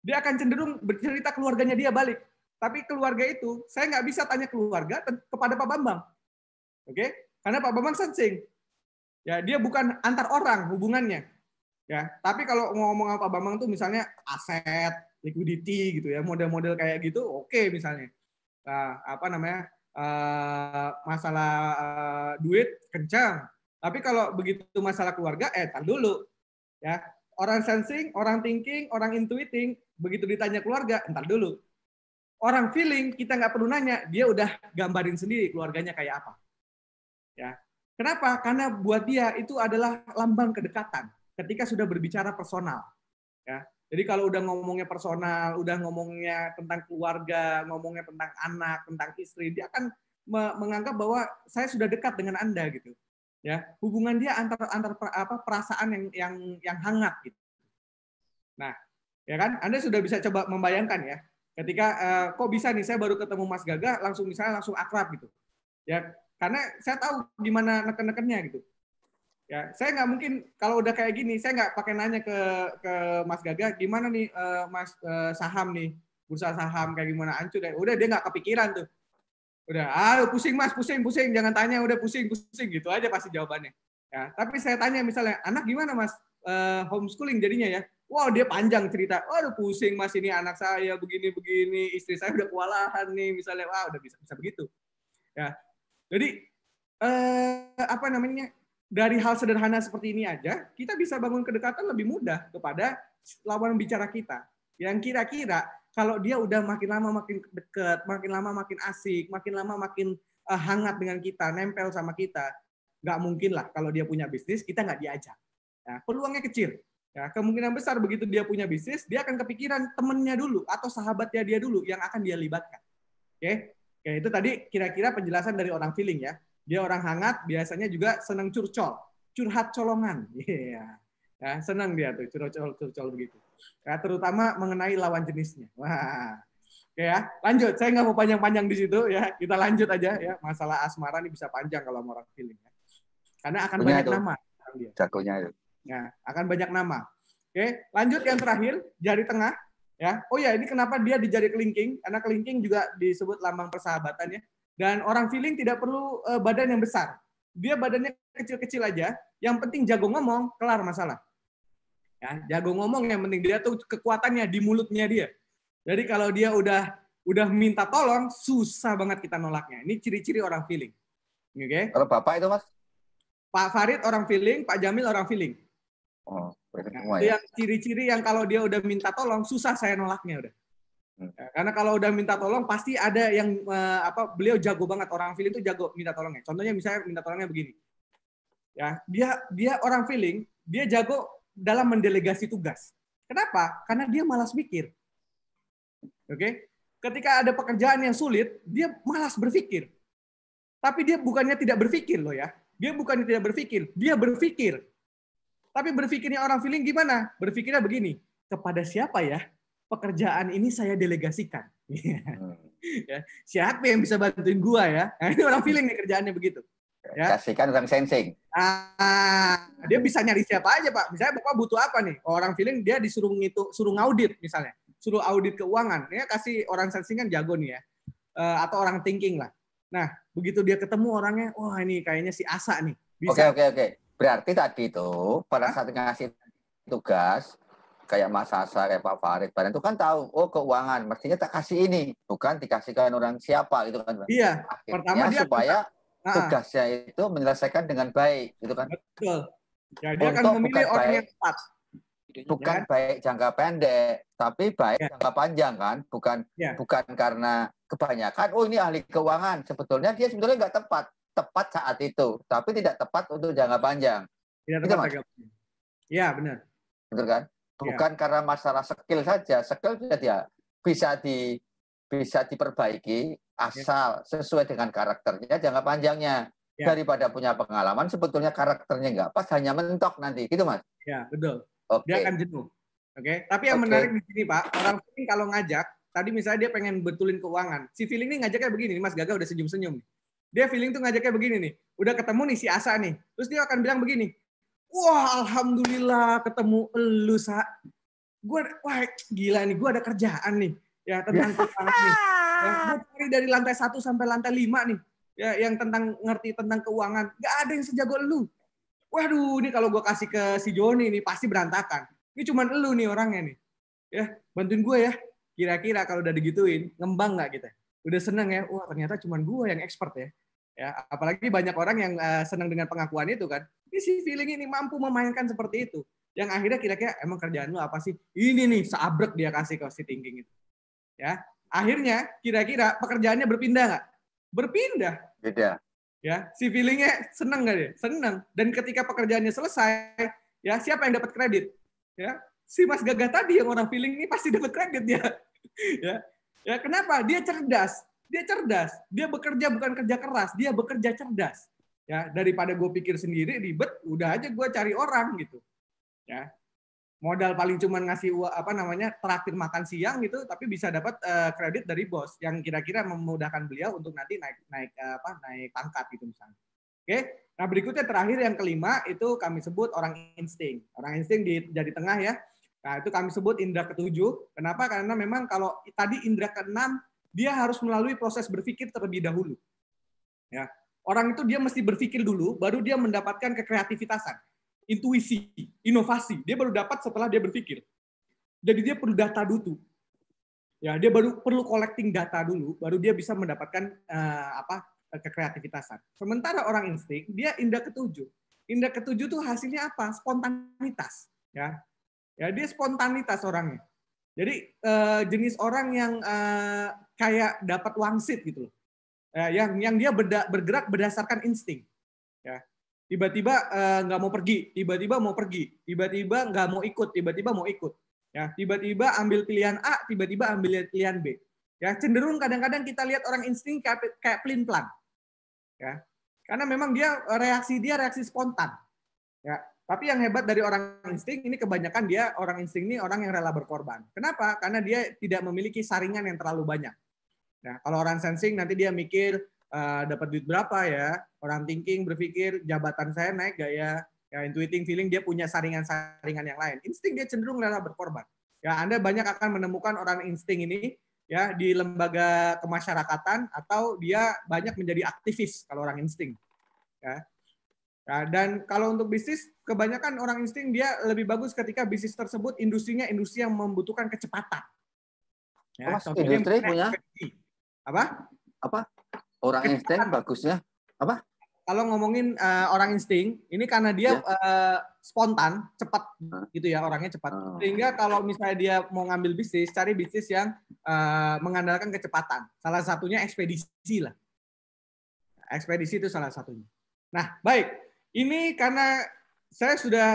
dia akan cenderung bercerita keluarganya dia balik tapi keluarga itu saya nggak bisa tanya keluarga kepada Pak Bambang Oke, okay? Karena Pak Bambang sensing. Ya, dia bukan antar orang hubungannya. Ya, tapi kalau ngomong apa Bambang tuh misalnya aset, liquidity gitu ya, model-model kayak gitu oke okay misalnya. Nah, apa namanya? Uh, masalah uh, duit kencang. Tapi kalau begitu masalah keluarga, eh tar dulu. Ya, orang sensing, orang thinking, orang intuiting, begitu ditanya keluarga, entar dulu. Orang feeling kita nggak perlu nanya, dia udah gambarin sendiri keluarganya kayak apa. Ya. Kenapa? Karena buat dia itu adalah lambang kedekatan ketika sudah berbicara personal. Ya. Jadi kalau udah ngomongnya personal, udah ngomongnya tentang keluarga, ngomongnya tentang anak, tentang istri, dia akan menganggap bahwa saya sudah dekat dengan Anda gitu. Ya, hubungan dia antar antar apa perasaan yang yang yang hangat gitu. Nah, ya kan? Anda sudah bisa coba membayangkan ya. Ketika uh, kok bisa nih saya baru ketemu Mas Gaga langsung misalnya langsung akrab gitu. Ya, karena saya tahu gimana neken-nekennya gitu ya saya nggak mungkin kalau udah kayak gini saya nggak pakai nanya ke ke Mas Gaga gimana nih uh, Mas uh, saham nih bursa saham kayak gimana ancur, ya udah dia nggak kepikiran tuh udah ah pusing Mas pusing pusing jangan tanya udah pusing pusing gitu aja pasti jawabannya ya tapi saya tanya misalnya anak gimana Mas uh, homeschooling jadinya ya wow dia panjang cerita waduh pusing Mas ini anak saya begini begini istri saya udah kewalahan nih misalnya wow udah bisa bisa begitu ya jadi eh, apa namanya? Dari hal sederhana seperti ini aja kita bisa bangun kedekatan lebih mudah kepada lawan bicara kita. Yang kira-kira kalau dia udah makin lama makin deket, makin lama makin asik, makin lama makin eh, hangat dengan kita, nempel sama kita, nggak mungkin lah kalau dia punya bisnis kita nggak diajak. Nah, peluangnya kecil. Ya, kemungkinan besar begitu dia punya bisnis, dia akan kepikiran temennya dulu atau sahabatnya dia dulu yang akan dia libatkan. Oke, okay? Ya itu tadi kira-kira penjelasan dari orang feeling ya. Dia orang hangat, biasanya juga senang curcol, curhat colongan. Iya. Yeah. senang dia tuh curcol curcol begitu. nah, terutama mengenai lawan jenisnya. Wah. Oke ya, lanjut. Saya nggak mau panjang-panjang di situ ya. Kita lanjut aja ya. Masalah asmara ini bisa panjang kalau orang feeling ya. Karena akan Punya banyak itu. nama. Dia. Jagonya itu. Nah, akan banyak nama. Oke, lanjut yang terakhir, jari tengah ya oh ya ini kenapa dia jari kelingking karena kelingking juga disebut lambang persahabatan ya dan orang feeling tidak perlu uh, badan yang besar dia badannya kecil-kecil aja yang penting jago ngomong kelar masalah ya jago ngomong yang penting dia tuh kekuatannya di mulutnya dia jadi kalau dia udah udah minta tolong susah banget kita nolaknya ini ciri-ciri orang feeling oke okay? kalau bapak itu mas Pak Farid orang feeling Pak Jamil orang feeling Oh, itu kan ya. Yang ciri-ciri yang kalau dia udah minta tolong susah saya nolaknya udah. Hmm. Nah, karena kalau udah minta tolong pasti ada yang uh, apa beliau jago banget orang feeling itu jago minta tolongnya. Contohnya misalnya minta tolongnya begini. Ya, dia dia orang feeling, dia jago dalam mendelegasi tugas. Kenapa? Karena dia malas mikir. Oke? Okay? Ketika ada pekerjaan yang sulit, dia malas berpikir. Tapi dia bukannya tidak berpikir loh ya. Dia bukannya tidak berpikir, dia berpikir. Tapi berpikirnya orang feeling gimana? Berpikirnya begini, kepada siapa ya pekerjaan ini saya delegasikan? Hmm. ya, siapa yang bisa bantuin gua ya? Nah, ini orang feeling nih kerjaannya begitu. Ya. Kasihkan orang sensing. Ah, dia bisa nyari siapa aja pak. Misalnya bapak butuh apa nih? Orang feeling dia disuruh itu suruh ngaudit misalnya, suruh audit keuangan. Ya kasih orang sensing kan jago nih ya, E, atau orang thinking lah. Nah, begitu dia ketemu orangnya, wah oh, ini kayaknya si Asa nih. Oke oke oke. Berarti tadi itu pada saat ngasih tugas kayak Mas Sasa, Pak Farid, Badan itu kan tahu, oh keuangan, mestinya tak kasih ini, bukan dikasihkan orang siapa gitu kan. Iya. Akhirnya pertama dia supaya tugasnya itu menyelesaikan dengan baik gitu kan. Betul. Ya, Untuk akan memilih orang yang tepat. Bukan ya. baik jangka pendek, tapi baik ya. jangka panjang kan, bukan ya. bukan karena kebanyakan oh ini ahli keuangan, sebetulnya dia sebetulnya nggak tepat tepat saat itu, tapi tidak tepat untuk jangka panjang. Tidak tepat gitu, tepat. Mas? Ya, benar. Betul kan? Ya. Bukan ya. karena masalah skill saja, skill sudah dia bisa di bisa diperbaiki asal ya. sesuai dengan karakternya jangka panjangnya. Ya. Daripada punya pengalaman sebetulnya karakternya enggak pas hanya mentok nanti, gitu Mas. Ya, betul. Okay. Dia akan jenuh. Oke, okay? tapi yang okay. menarik di sini Pak, orang sering kalau ngajak, tadi misalnya dia pengen betulin keuangan, si feeling ini ngajaknya begini, Mas Gaga udah senyum-senyum dia feeling tuh ngajaknya begini nih. Udah ketemu nih si Asa nih. Terus dia akan bilang begini, wah alhamdulillah ketemu elu sa. Gue, wah gila nih, gue ada kerjaan nih. Ya tentang keuangan nih. Ya, gue cari dari lantai 1 sampai lantai 5 nih. Ya, yang tentang ngerti tentang keuangan. Gak ada yang sejago elu. Waduh, ini kalau gue kasih ke si Joni nih pasti berantakan. Ini cuman elu nih orangnya nih. Ya, bantuin gue ya. Kira-kira kalau udah digituin, ngembang nggak kita? Udah seneng ya? Wah, ternyata cuman gue yang expert ya ya apalagi banyak orang yang uh, senang dengan pengakuan itu kan ini si feeling ini mampu memainkan seperti itu yang akhirnya kira-kira emang kerjaan lu apa sih ini nih seabrek dia kasih ke si thinking itu ya akhirnya kira-kira pekerjaannya berpindah nggak berpindah beda ya si feelingnya senang nggak dia seneng dan ketika pekerjaannya selesai ya siapa yang dapat kredit ya si mas gagah tadi yang orang feeling ini pasti dapat kredit dia ya ya kenapa dia cerdas dia cerdas, dia bekerja bukan kerja keras, dia bekerja cerdas. Ya, daripada gue pikir sendiri ribet, udah aja gue cari orang gitu. Ya. Modal paling cuman ngasih apa namanya traktir makan siang gitu, tapi bisa dapat uh, kredit dari bos yang kira-kira memudahkan beliau untuk nanti naik naik eh, apa naik pangkat gitu misalnya. Oke. Nah, berikutnya terakhir yang kelima itu kami sebut orang insting. Orang insting di jadi tengah ya. Nah, itu kami sebut indera ketujuh. Kenapa? Karena memang kalau tadi indera keenam dia harus melalui proses berpikir terlebih dahulu. Ya. Orang itu dia mesti berpikir dulu, baru dia mendapatkan kekreativitasan, intuisi, inovasi. Dia baru dapat setelah dia berpikir. Jadi dia perlu data dulu. Ya, dia baru perlu collecting data dulu, baru dia bisa mendapatkan uh, apa kekreativitasan. Sementara orang insting, dia indah ketujuh. Indah ketujuh tuh hasilnya apa? Spontanitas. Ya, ya dia spontanitas orangnya. Jadi uh, jenis orang yang uh, kayak dapat wangsit gitu loh. Uh, yang yang dia berda, bergerak berdasarkan insting. Ya. Tiba-tiba eh, nggak mau pergi, tiba-tiba mau pergi, tiba-tiba nggak mau ikut, tiba-tiba mau ikut. Ya, tiba-tiba ambil pilihan A, tiba-tiba ambil pilihan B. Ya, cenderung kadang-kadang kita lihat orang insting kayak, kayak plin plan. Ya. Karena memang dia reaksi dia reaksi spontan. Ya. Tapi yang hebat dari orang insting ini kebanyakan dia orang insting ini orang yang rela berkorban. Kenapa? Karena dia tidak memiliki saringan yang terlalu banyak. Nah, kalau orang sensing nanti dia mikir uh, dapat duit berapa ya. Orang thinking berpikir jabatan saya naik gak ya. Ya intuiting feeling dia punya saringan-saringan yang lain. Insting dia cenderung rela berkorban. Ya Anda banyak akan menemukan orang insting ini ya di lembaga kemasyarakatan atau dia banyak menjadi aktivis kalau orang insting. Ya. Ya, dan kalau untuk bisnis kebanyakan orang insting dia lebih bagus ketika bisnis tersebut industrinya industri yang membutuhkan kecepatan. Ya, Mas, industri punya apa? Apa? Orang insting bagusnya apa? Kalau ngomongin uh, orang insting, ini karena dia yeah. Ya. uh, spontan, cepat ah. gitu ya orangnya cepat. Oh. Sehingga kalau misalnya dia mau ngambil bisnis, cari bisnis yang uh, mengandalkan kecepatan. Salah satunya ekspedisi lah. Ekspedisi itu salah satunya. Nah, baik. Ini karena saya sudah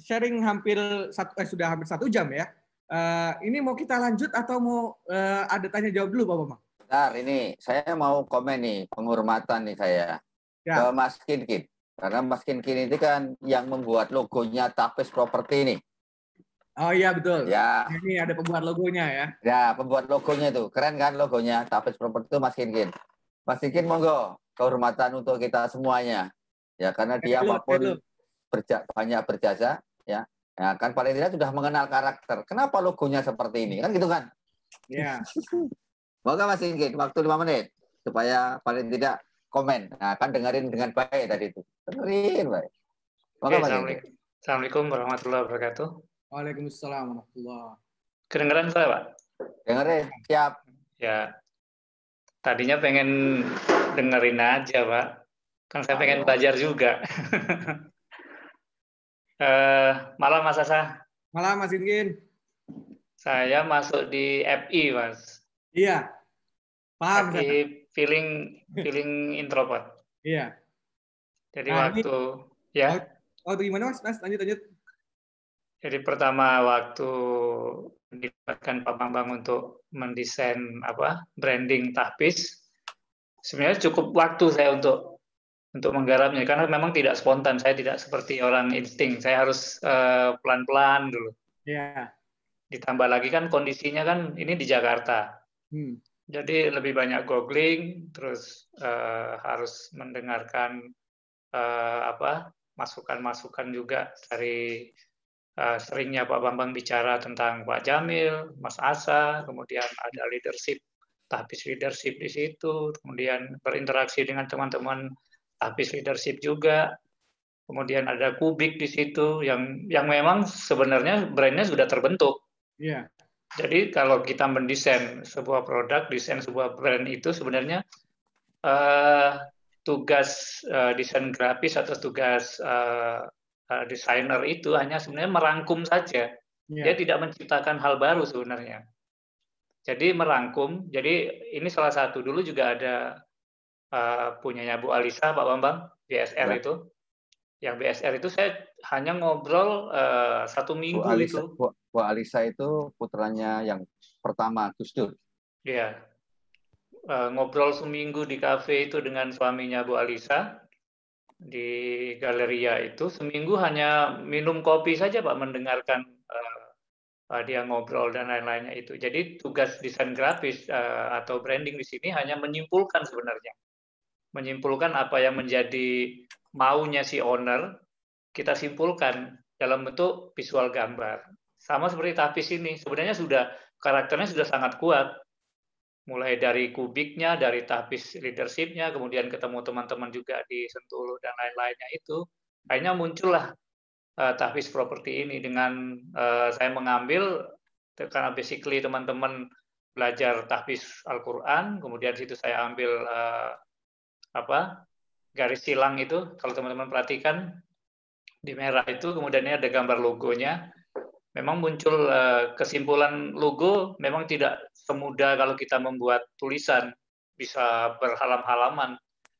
sharing hampir satu, eh, sudah hampir satu jam ya. Uh, ini mau kita lanjut atau mau uh, ada tanya jawab dulu, Pak Bambang? Bentar, ini saya mau komen nih, penghormatan nih saya ya. ke Mas Kinkin. Karena Mas Kinkin itu kan yang membuat logonya Tapis Property ini. Oh iya betul. Ya. Ini ada pembuat logonya ya. Ya, pembuat logonya itu. Keren kan logonya Tapis Property itu Mas Kinkin. Mas Kinkin monggo kehormatan untuk kita semuanya. Ya karena dia apapun berja, banyak berjasa ya ya kan paling tidak sudah mengenal karakter kenapa logonya seperti ini kan gitu kan ya moga masih Inggit waktu lima menit supaya paling tidak komen nah kan dengerin dengan baik tadi itu dengerin baik moga okay, Assalamualaikum warahmatullahi wabarakatuh Waalaikumsalam warahmatullahi kedengeran saya Pak dengerin siap ya tadinya pengen dengerin aja Pak kan saya pengen belajar juga Uh, malam Mas Asa. Malam Mas Ingin. Saya masuk di FI Mas. Iya. Paham. FI feeling feeling introvert. Iya. Jadi nah, waktu ini, ya. Waktu oh, oh, gimana Mas? Mas lanjut lanjut. Jadi pertama waktu dilibatkan Pak Bambang untuk mendesain apa branding tapis, sebenarnya cukup waktu saya untuk untuk menggarapnya karena memang tidak spontan saya tidak seperti orang insting saya harus eh, pelan-pelan uh, dulu ya ditambah lagi kan kondisinya kan ini di Jakarta hmm. jadi lebih banyak googling terus uh, harus mendengarkan uh, apa masukan-masukan juga dari uh, seringnya Pak Bambang bicara tentang Pak Jamil, Mas Asa, kemudian ada leadership, tahapis leadership di situ, kemudian berinteraksi dengan teman-teman habis leadership juga kemudian ada kubik di situ yang yang memang sebenarnya brandnya sudah terbentuk yeah. jadi kalau kita mendesain sebuah produk desain sebuah brand itu sebenarnya uh, tugas uh, desain grafis atau tugas uh, uh, desainer itu hanya sebenarnya merangkum saja yeah. dia tidak menciptakan hal baru sebenarnya jadi merangkum jadi ini salah satu dulu juga ada uh, punyanya Bu Alisa Pak Bambang BSR ya. itu yang BSR itu saya hanya ngobrol uh, satu minggu Bu Alisa, itu Bu, Bu Alisa itu putranya yang pertama Gus Dur iya uh, ngobrol seminggu di kafe itu dengan suaminya Bu Alisa di galeria itu seminggu hanya minum kopi saja Pak mendengarkan uh, dia ngobrol dan lain-lainnya itu. Jadi tugas desain grafis uh, atau branding di sini hanya menyimpulkan sebenarnya menyimpulkan apa yang menjadi maunya si owner, kita simpulkan dalam bentuk visual gambar. Sama seperti tapis ini, sebenarnya sudah karakternya sudah sangat kuat. Mulai dari kubiknya, dari tapis leadershipnya, kemudian ketemu teman-teman juga di sentul dan lain-lainnya itu, akhirnya muncullah uh, tapis properti ini dengan uh, saya mengambil karena basically teman-teman belajar tahfiz Al-Quran, kemudian situ saya ambil uh, apa garis silang itu kalau teman-teman perhatikan di merah itu kemudian ada gambar logonya memang muncul eh, kesimpulan logo memang tidak semudah kalau kita membuat tulisan bisa berhalam-halaman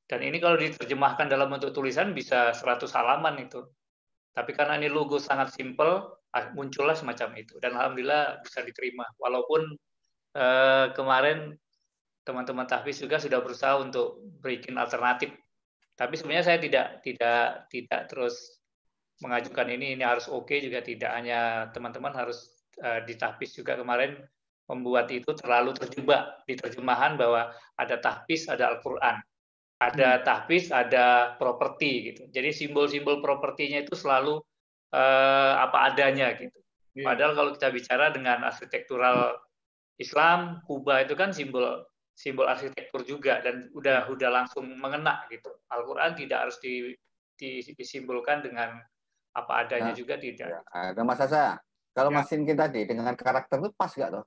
dan ini kalau diterjemahkan dalam bentuk tulisan bisa 100 halaman itu tapi karena ini logo sangat simpel ah, muncullah semacam itu dan alhamdulillah bisa diterima walaupun eh, kemarin teman-teman tahfiz juga sudah berusaha untuk bikin alternatif. Tapi sebenarnya saya tidak tidak tidak terus mengajukan ini ini harus oke okay juga tidak hanya teman-teman harus uh, di tahfiz juga kemarin membuat itu terlalu terjebak di terjemahan bahwa ada tahfiz ada Al-Qur'an. Ada hmm. tahfiz, ada properti gitu. Jadi simbol-simbol propertinya itu selalu uh, apa adanya gitu. Iya. Padahal kalau kita bicara dengan arsitektural Islam, kubah itu kan simbol simbol arsitektur juga dan udah hmm. udah langsung mengena gitu. Al-Qur'an tidak harus di, di, disimbolkan dengan apa adanya nah, juga tidak. Ya, ada nah, Mas Asa. Kalau ya. Mas tadi dengan karakter itu pas nggak tuh?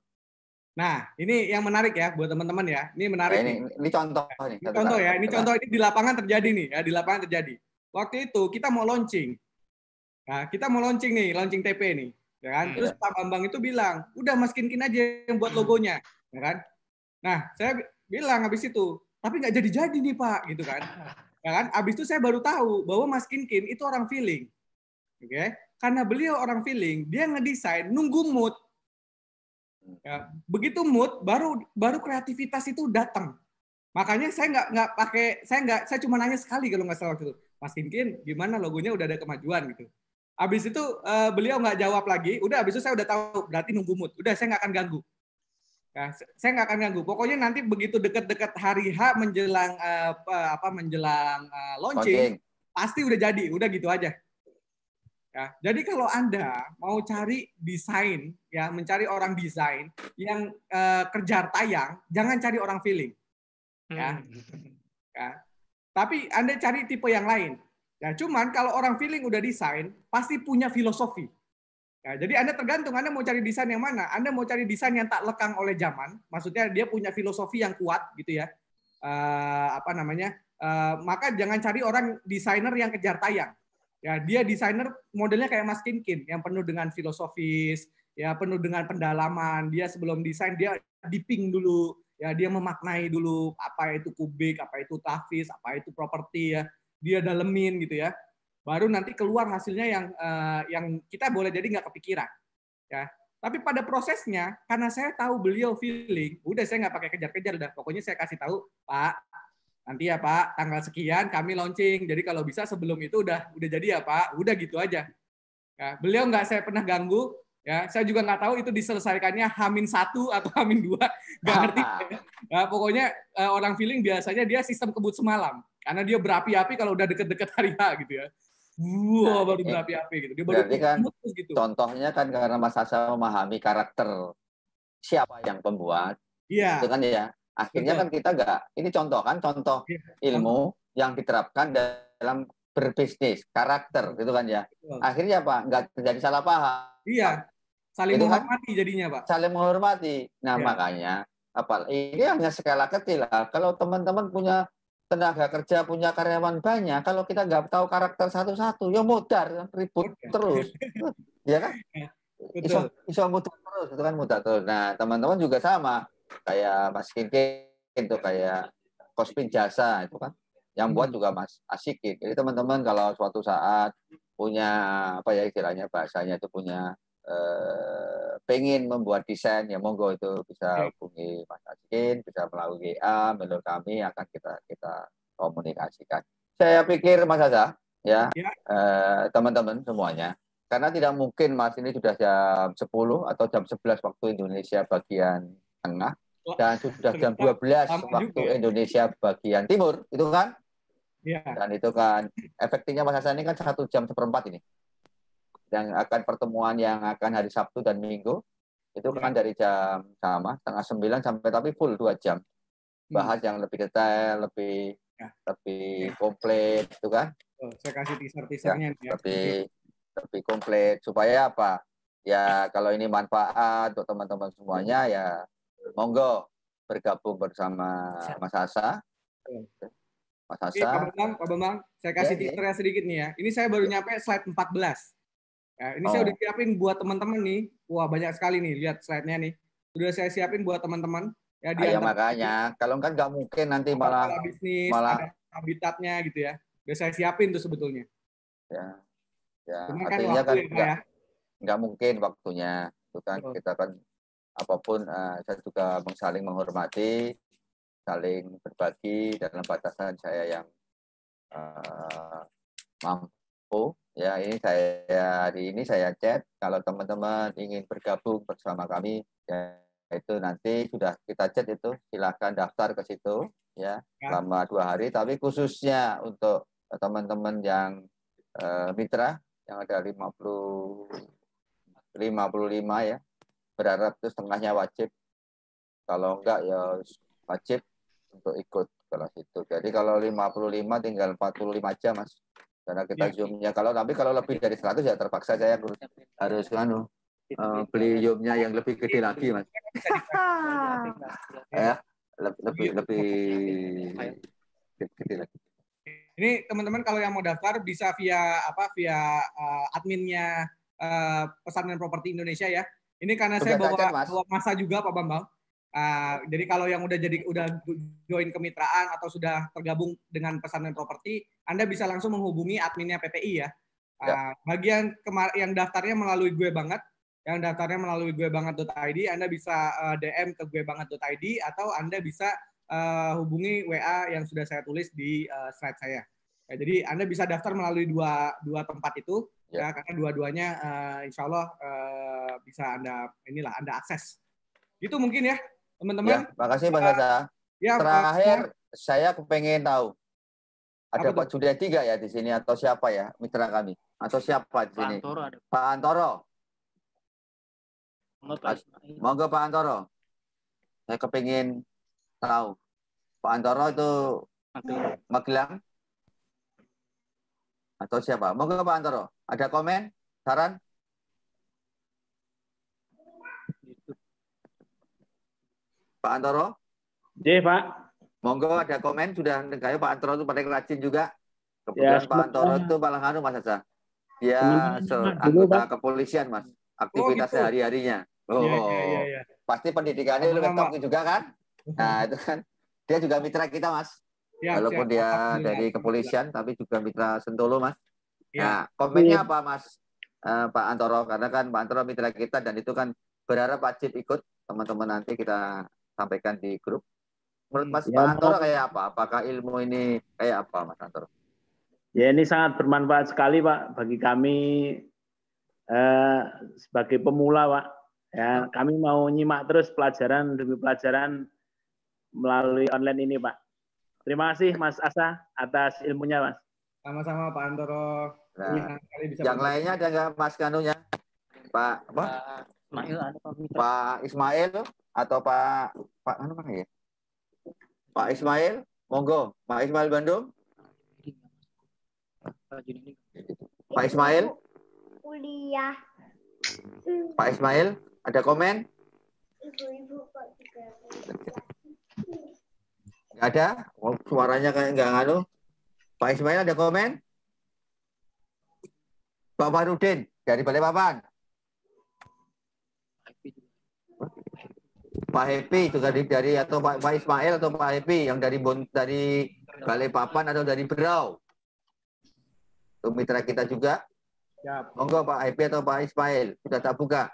Nah, ini yang menarik ya buat teman-teman ya. Ini menarik. Nah, ini, ini contoh nih. Ini contoh ya. Ini contoh ini di lapangan terjadi nih ya, di lapangan terjadi. Waktu itu kita mau launching. Nah, kita mau launching nih, launching TP nih. Ya kan? Hmm. Terus Pak Bambang itu bilang, "Udah Mas Kinkin aja yang buat hmm. logonya." Ya kan? Nah, saya bilang habis itu, tapi nggak jadi-jadi nih Pak, gitu kan. Ya kan? Habis itu saya baru tahu bahwa Mas Kinkin itu orang feeling. Oke. Okay? Karena beliau orang feeling, dia ngedesain nunggu mood. Ya, begitu mood baru baru kreativitas itu datang. Makanya saya nggak nggak pakai saya nggak saya cuma nanya sekali kalau nggak salah waktu itu. Mas Kinkin, gimana logonya udah ada kemajuan gitu. Habis itu uh, beliau nggak jawab lagi, udah habis itu saya udah tahu berarti nunggu mood. Udah saya nggak akan ganggu. Nah, saya nggak akan ganggu. Pokoknya nanti begitu dekat-dekat hari H menjelang uh, apa menjelang uh, launching, launching, pasti udah jadi, udah gitu aja. Ya, jadi kalau Anda mau cari desain, ya mencari orang desain yang uh, kerja tayang, jangan cari orang feeling. Ya. Hmm. ya. Tapi Anda cari tipe yang lain. Ya, cuman kalau orang feeling udah desain, pasti punya filosofi. Ya, jadi Anda tergantung Anda mau cari desain yang mana. Anda mau cari desain yang tak lekang oleh zaman, maksudnya dia punya filosofi yang kuat gitu ya. Uh, apa namanya? Uh, maka jangan cari orang desainer yang kejar tayang. Ya, dia desainer modelnya kayak Mas Kinkin yang penuh dengan filosofis, ya penuh dengan pendalaman. Dia sebelum desain dia dipping dulu, ya dia memaknai dulu apa itu kubik, apa itu tafis, apa itu properti ya. Dia dalemin gitu ya baru nanti keluar hasilnya yang uh, yang kita boleh jadi nggak kepikiran ya tapi pada prosesnya karena saya tahu beliau feeling udah saya nggak pakai kejar-kejar udah pokoknya saya kasih tahu pak nanti ya pak tanggal sekian kami launching jadi kalau bisa sebelum itu udah udah jadi ya pak udah gitu aja ya, beliau nggak saya pernah ganggu ya saya juga nggak tahu itu diselesaikannya hamin satu atau hamin dua nggak ngerti ya, pokoknya eh, orang feeling biasanya dia sistem kebut semalam karena dia berapi-api kalau udah deket-deket hari H gitu ya wow nah, baru iya. berapi-api gitu. Dia baru kan, putus gitu. Contohnya kan karena Mas Asa memahami karakter siapa yang pembuat. Iya. Itu kan ya. Akhirnya Betul. kan kita nggak. Ini contoh kan, contoh ya. ilmu yang diterapkan dalam berbisnis, karakter gitu kan ya. Betul. Akhirnya apa? Nggak terjadi salah paham. Iya. Saling gitu kan? menghormati kan? jadinya pak. Saling menghormati. Nah ya. makanya apa ini hanya skala kecil lah. Kalau teman-teman punya tenaga kerja punya karyawan banyak, kalau kita nggak tahu karakter satu-satu, ya modar, ribut terus. ya kan? Iso, iso mudah terus, itu kan mudah terus. Nah, teman-teman juga sama. Kayak Mas Kinkin, itu kayak kospin jasa, itu kan. Yang buat hmm. juga Mas Asikin. Jadi teman-teman kalau suatu saat punya, apa ya istilahnya bahasanya itu punya eh, pengen membuat desain ya monggo itu bisa hubungi Mas Akin, bisa melalui WA, menurut kami akan kita kita komunikasikan. Saya pikir Mas Haza ya teman-teman ya. eh, semuanya karena tidak mungkin Mas ini sudah jam 10 atau jam 11 waktu Indonesia bagian tengah dan sudah jam 12 waktu ya. Indonesia bagian timur itu kan Ya. Dan itu kan efektifnya Mas Hasan ini kan satu jam seperempat ini yang akan pertemuan yang akan hari Sabtu dan Minggu itu hmm. kan dari jam sama setengah sembilan sampai tapi full dua jam hmm. bahas hmm. yang lebih detail lebih ya. lebih ya. komplit itu kan oh, saya kasih teaser ya, teasernya ya, ya. lebih komplit supaya apa ya kalau ini manfaat untuk teman-teman semuanya ya monggo bergabung bersama Mas Asa Mas Asa Pak Bambang Pak Bambang saya kasih ya, teasernya sedikit nih ya ini saya baru nyampe slide 14 Nah, ini oh. saya udah siapin buat teman-teman nih. Wah, banyak sekali nih. Lihat slide-nya nih. Sudah saya siapin buat teman-teman. Ya, di ah, ya makanya. Kalau kan nggak mungkin nanti malah bisnis, malah habitatnya gitu ya. Udah saya siapin tuh sebetulnya. Ya. Ya, Cuman artinya kan, kan nggak ya. mungkin waktunya. Itu kan oh. kita kan apapun uh, saya juga saling menghormati, saling berbagi dalam batasan saya yang uh, mampu Ya, ini saya hari ini saya chat kalau teman-teman ingin bergabung bersama kami ya itu nanti sudah kita chat itu silahkan daftar ke situ ya, ya. selama dua hari tapi khususnya untuk teman-teman yang eh, mitra yang ada 50 55 ya berharap itu setengahnya wajib kalau enggak ya wajib untuk ikut kelas itu jadi kalau 55 tinggal 45 aja mas karena kita ya. zoomnya kalau tapi kalau lebih dari 100 ya terpaksa saya harus anu uh, beli zoomnya yang lebih gede iya, lagi iya. mas ya lebih lebih gede lagi ini teman-teman kalau yang mau daftar bisa via apa via uh, adminnya uh, Pesantren Properti Indonesia ya. Ini karena Sudah saya bawa, cacat, bawa masa juga Pak Bambang. Uh, jadi kalau yang udah jadi udah join kemitraan atau sudah tergabung dengan pesantren properti, Anda bisa langsung menghubungi adminnya PPI ya. Uh, ya. Bagian kemar yang daftarnya melalui gue banget, yang daftarnya melalui gue banget.id, Anda bisa uh, eh, DM ke gue banget.id atau Anda bisa uh, hubungi WA yang sudah saya tulis di uh, slide saya. Ya, jadi Anda bisa daftar melalui dua dua tempat itu ya, ya karena dua-duanya uh, insya Allah uh, bisa Anda inilah Anda akses. Itu mungkin ya teman-teman. Ya, makasih Bang Ya, Terakhir ya. saya kepengen tahu ada Apa Pak Julia tiga ya di sini atau siapa ya mitra kami atau siapa di sini? Pak Antoro Pak Monggo Pak Antoro. Saya kepengen tahu Pak Antoro itu Magelang. Magelang atau siapa? Monggo Pak Antoro. Ada komen, saran? Pak Antoro? Iya, Pak. Monggo ada komen sudah kayaknya Pak Antoro itu paling rajin juga. Kebetulan ya, Pak Antoro itu malah anu Mas ya Dia anggota kepolisian Mas. Aktivitas oh, gitu. sehari-harinya. Iya, iya, oh, ya, ya, ya, ya. pasti pendidikannya lu top juga kan? Nah itu kan dia juga mitra kita Mas. Ya, Walaupun siap, dia dari kepolisian tapi juga mitra Sentolo Mas. Ya. Nah komennya apa Mas? Uh, Pak Antoro karena kan Pak Antoro mitra kita dan itu kan berharap pak cip ikut teman-teman nanti kita sampaikan di grup. Menurut hmm, Mas ya, Antoro kayak apa? Apakah ilmu ini kayak apa, Mas Antoro? Ya ini sangat bermanfaat sekali Pak bagi kami eh, sebagai pemula Pak. Ya hmm. kami mau nyimak terus pelajaran demi pelajaran melalui online ini Pak. Terima kasih Mas Asa atas ilmunya Mas. Sama-sama Pak Antoro. Nah, bisa yang lainnya ada nggak Mas Kanunya? Pak apa? Ismail ada Pak Pak Ismail atau Pak Pak mana Pak ya? Pak Ismail, monggo Pak Ismail Bandung. Pak Ismail? Kuliah. Pak Ismail, ada komen? Ibu-ibu ada? Oh, suaranya kayak nggak ngalu. Pak Ismail ada komen? Pak Farudin dari balai Papan. Pak Happy juga dari, dari atau Pak, Pak Ismail atau Pak Happy yang dari Bon dari Balai Papan atau dari Berau. Itu mitra kita juga. Ya. Monggo Pak Happy atau Pak Ismail sudah tak buka.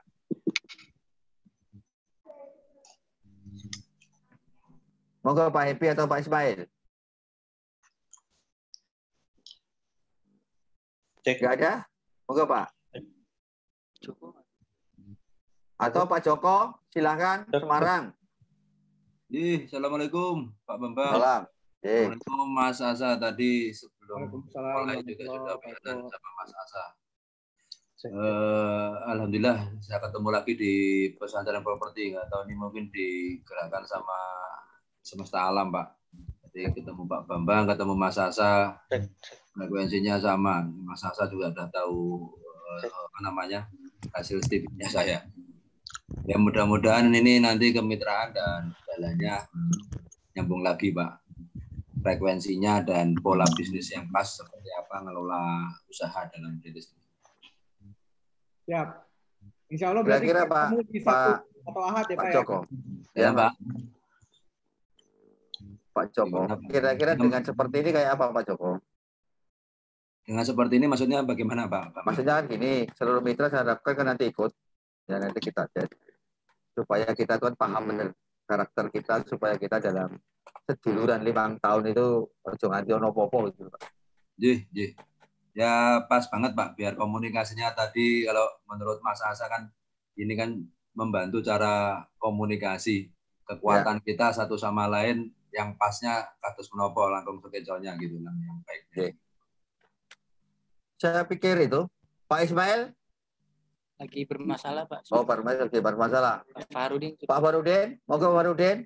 Monggo Pak Happy atau Pak Ismail. Cek. Gak ada? Monggo Pak. Cukup. Atau Pak Joko, silahkan Semarang. Ih, assalamualaikum Pak Bambang. Salam. Eh. Assalamualaikum Mas Asa tadi sebelum mulai juga sudah berkenan sama Mas Asa. Uh, Alhamdulillah saya ketemu lagi di pesantren properti nggak tahu ini mungkin digerakkan sama semesta alam Pak. Jadi ketemu Pak Bambang, ketemu Mas Asa, frekuensinya sama. Mas Asa juga sudah tahu uh, apa namanya hasil stipnya saya. Ya mudah-mudahan ini nanti kemitraan dan jalannya hmm, nyambung lagi Pak. Frekuensinya dan pola bisnis yang pas seperti apa ngelola usaha dalam bisnis. Siap. Insya Allah berarti kira Pak, Pak, atau Ahad ya Pak, ya? Joko. Ya, ya Pak. Pak Joko. Kira-kira dengan seperti ini kayak apa Pak Joko? Dengan seperti ini maksudnya bagaimana Pak? Maksudnya gini, seluruh mitra saya harapkan kan nanti ikut ya nanti kita supaya kita tuh paham benar karakter kita supaya kita dalam seduluran lima tahun itu ojo nganti ono popo gitu Pak. Jih, jih. Ya pas banget Pak biar komunikasinya tadi kalau menurut Mas Asa kan ini kan membantu cara komunikasi kekuatan ya. kita satu sama lain yang pasnya kados menopo langkung sekejonya gitu kan, yang baiknya. Saya pikir itu Pak Ismail lagi bermasalah Pak. Oh, bermasalah, lagi bermasalah. Pak Farudin. Pak Farudin, monggo Pak Farudin.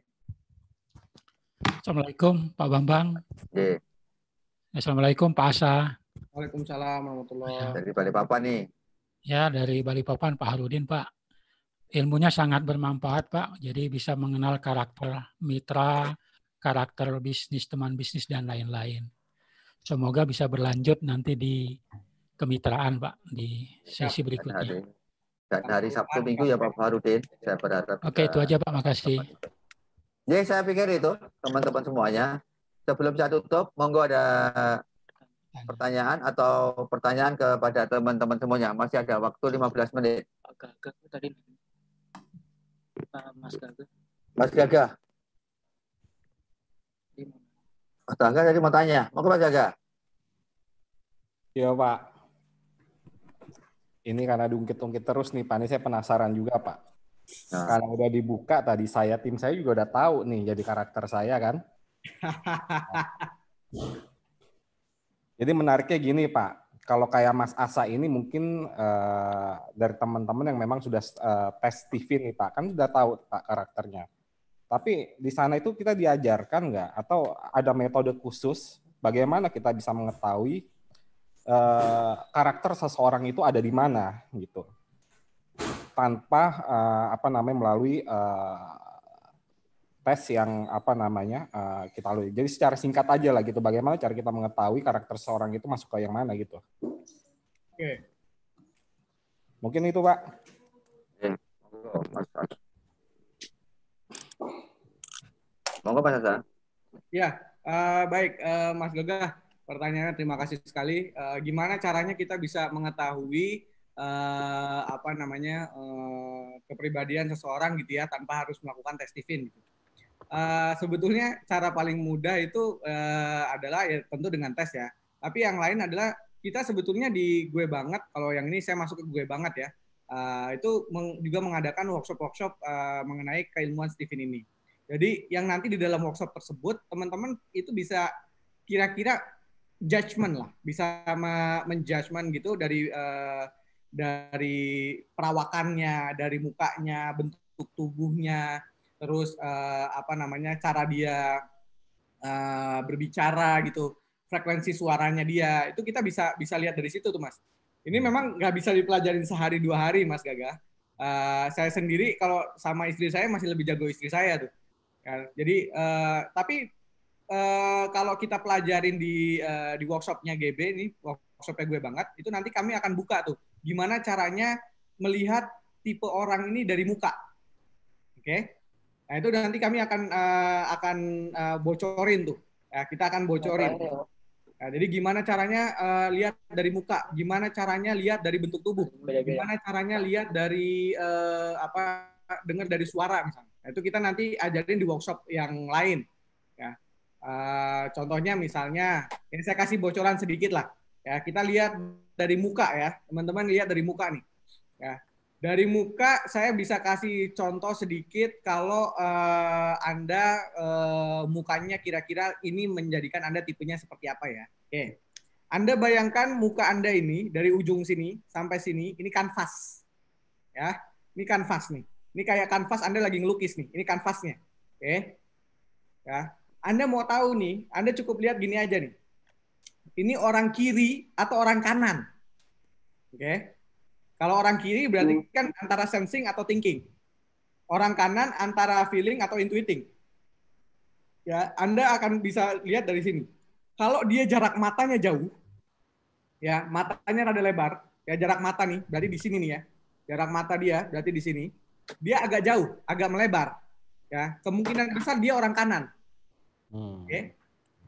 Assalamualaikum Pak Bambang. Okay. Assalamualaikum Pak Asa. Waalaikumsalam warahmatullahi iya, wabarakatuh. Dari Balikpapan nih. Ya, dari Balikpapan Pak Harudin Pak. Ilmunya sangat bermanfaat Pak, jadi bisa mengenal karakter mitra, karakter bisnis, teman bisnis, dan lain-lain. Semoga bisa berlanjut nanti di kemitraan Pak, di sesi berikutnya. Dan hari Sabtu Minggu ya Pak Farudin, saya berharap. Oke, itu aja Pak, makasih. Ya, saya pikir itu teman-teman semuanya. Sebelum saya tutup, monggo ada pertanyaan atau pertanyaan kepada teman-teman semuanya. Masih ada waktu 15 menit. Mas Gagah. Mas Gagah. Mas Gagah tadi mau tanya. Mau ke Mas Gaga? Iya, Pak ini karena diungkit-ungkit terus nih, Pak. Ini saya penasaran juga, Pak. Nah. Karena udah dibuka tadi saya, tim saya juga udah tahu nih jadi karakter saya kan. Jadi menariknya gini, Pak. Kalau kayak Mas Asa ini mungkin uh, dari teman-teman yang memang sudah uh, tes TV nih, Pak. Kan sudah tahu Pak karakternya. Tapi di sana itu kita diajarkan nggak? Atau ada metode khusus bagaimana kita bisa mengetahui Eh, karakter seseorang itu ada di mana gitu tanpa uh, apa namanya melalui uh, tes yang apa namanya uh, kita lalui. Jadi secara singkat aja lah gitu bagaimana cara kita mengetahui karakter seorang itu masuk ke yang mana gitu. Oke. Mungkin itu, Pak. Ya, monggo, Mas Sasa. Hasan. Ya, uh, baik, uh, Mas Gagah pertanyaannya terima kasih sekali. Uh, gimana caranya kita bisa mengetahui uh, apa namanya uh, kepribadian seseorang gitu ya tanpa harus melakukan tes TVin? Gitu. Uh, sebetulnya cara paling mudah itu uh, adalah ya tentu dengan tes ya. Tapi yang lain adalah kita sebetulnya di gue banget kalau yang ini saya masuk ke gue banget ya. Uh, itu meng, juga mengadakan workshop-workshop uh, mengenai keilmuan Stephen ini. Jadi yang nanti di dalam workshop tersebut teman-teman itu bisa kira-kira judgement lah, bisa menjudgement gitu dari uh, dari perawakannya, dari mukanya, bentuk tubuhnya, terus uh, apa namanya cara dia uh, berbicara gitu, frekuensi suaranya dia, itu kita bisa bisa lihat dari situ tuh mas. Ini hmm. memang nggak bisa dipelajarin sehari dua hari mas Gaga. Uh, saya sendiri kalau sama istri saya masih lebih jago istri saya tuh. Ya, jadi uh, tapi Eh, kalau kita pelajarin di uh, di workshopnya GB ini workshopnya gue banget itu nanti kami akan buka tuh gimana caranya melihat tipe orang ini dari muka oke okay? nah itu nanti kami akan uh, akan uh, bocorin tuh ya, kita akan bocorin nah, jadi gimana caranya uh, lihat dari muka gimana caranya lihat dari bentuk tubuh gimana caranya lihat dari uh, apa dengar dari suara misalnya nah, itu kita nanti ajarin di workshop yang lain Eh, contohnya misalnya, ini saya kasih bocoran sedikit lah. Ya, kita lihat dari muka ya, teman-teman lihat dari muka nih. Ya, dari muka saya bisa kasih contoh sedikit kalau uh, anda uh, mukanya kira-kira ini menjadikan anda tipenya seperti apa ya. Oke, okay. anda bayangkan muka anda ini dari ujung sini sampai sini, ini kanvas. Ya, ini kanvas nih. Ini kayak kanvas Anda lagi ngelukis nih. Ini kanvasnya. Oke. Okay. Ya. Anda mau tahu nih, Anda cukup lihat gini aja nih. Ini orang kiri atau orang kanan. Oke. Okay? Kalau orang kiri berarti hmm. kan antara sensing atau thinking. Orang kanan antara feeling atau intuiting. Ya, Anda akan bisa lihat dari sini. Kalau dia jarak matanya jauh, ya matanya rada lebar, ya jarak mata nih, berarti di sini nih ya. Jarak mata dia berarti di sini. Dia agak jauh, agak melebar. Ya, kemungkinan besar dia orang kanan. Hmm. Oke. Okay?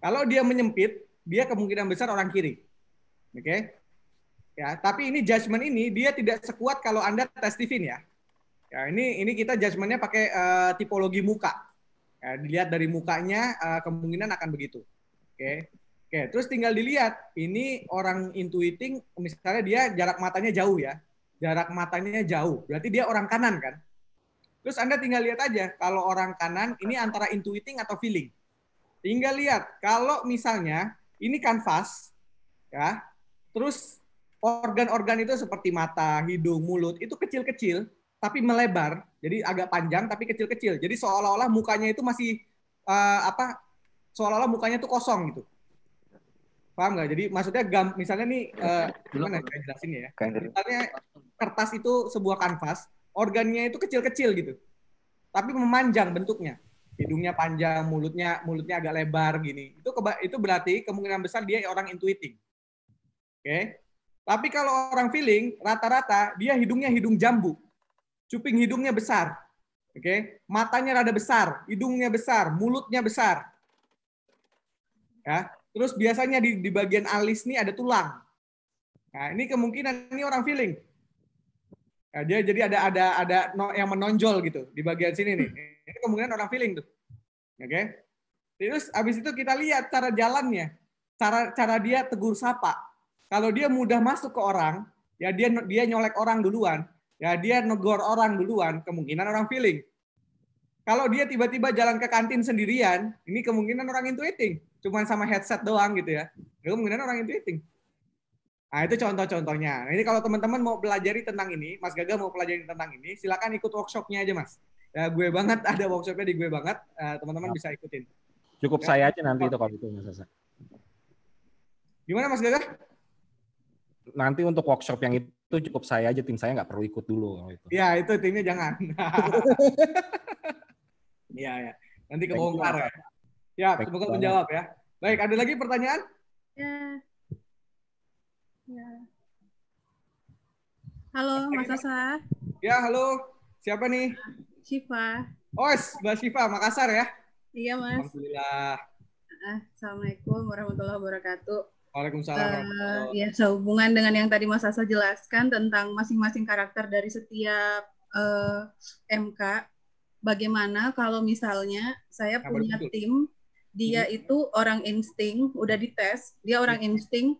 Kalau dia menyempit, dia kemungkinan besar orang kiri. Oke. Okay? Ya, tapi ini judgement ini dia tidak sekuat kalau Anda tes Tivin ya. Ya, ini ini kita judgementnya pakai uh, tipologi muka. Ya, dilihat dari mukanya uh, kemungkinan akan begitu. Oke. Okay? Oke, okay, terus tinggal dilihat ini orang intuiting misalnya dia jarak matanya jauh ya. Jarak matanya jauh, berarti dia orang kanan kan? Terus Anda tinggal lihat aja kalau orang kanan ini antara intuiting atau feeling. Tinggal lihat kalau misalnya ini kanvas ya, terus organ-organ itu seperti mata, hidung, mulut itu kecil-kecil tapi melebar, jadi agak panjang tapi kecil-kecil. Jadi seolah-olah mukanya itu masih uh, apa? Seolah-olah mukanya itu kosong gitu. Paham nggak? Jadi maksudnya gam, misalnya nih eh, gimana ya jelasin ya? Misalnya kertas itu sebuah kanvas, organnya itu kecil-kecil gitu. Tapi memanjang bentuknya hidungnya panjang, mulutnya mulutnya agak lebar gini. Itu itu berarti kemungkinan besar dia orang intuiting. Oke. Okay? Tapi kalau orang feeling rata-rata dia hidungnya hidung jambu. Cuping hidungnya besar. Oke, okay? matanya rada besar, hidungnya besar, mulutnya besar. Ya. Terus biasanya di, di bagian alis nih ada tulang. Nah, ini kemungkinan ini orang feeling. Nah, dia jadi ada ada ada no, yang menonjol gitu di bagian sini nih. Ini kemungkinan orang feeling tuh. Oke. Okay? Terus habis itu kita lihat cara jalannya. Cara cara dia tegur sapa. Kalau dia mudah masuk ke orang, ya dia dia nyolek orang duluan, ya dia negor orang duluan, kemungkinan orang feeling. Kalau dia tiba-tiba jalan ke kantin sendirian, ini kemungkinan orang intuiting, cuman sama headset doang gitu ya. kemungkinan orang intuiting. Nah, itu contoh-contohnya. Nah, ini kalau teman-teman mau pelajari tentang ini, Mas Gaga mau pelajari tentang ini, silakan ikut workshopnya aja, Mas. Ya, gue banget, ada workshopnya di gue banget. Eh, teman-teman nah. bisa ikutin. Cukup ya. saya aja nanti itu kalau itu, Mas Asa. Gimana, Mas Gaga? Nanti untuk workshop yang itu cukup saya aja, tim saya nggak perlu ikut dulu. Iya, itu. Ya, itu timnya jangan. Iya, ya. Nanti kebongkar ya. Ya, semoga menjawab ya. Baik, ada lagi pertanyaan? Ya. Ya. Halo, Mas Asa. Ya, halo. Siapa nih? Siva. Oh, Mbak Siva, Makassar ya? Iya, Mas. Alhamdulillah. Ah, Assalamualaikum warahmatullahi wabarakatuh. Waalaikumsalam. Uh, ya, sehubungan dengan yang tadi Mas Asa jelaskan tentang masing-masing karakter dari setiap uh, eh, MK, bagaimana kalau misalnya saya punya Betul. tim, dia hmm. itu orang insting, udah dites, dia orang hmm. insting,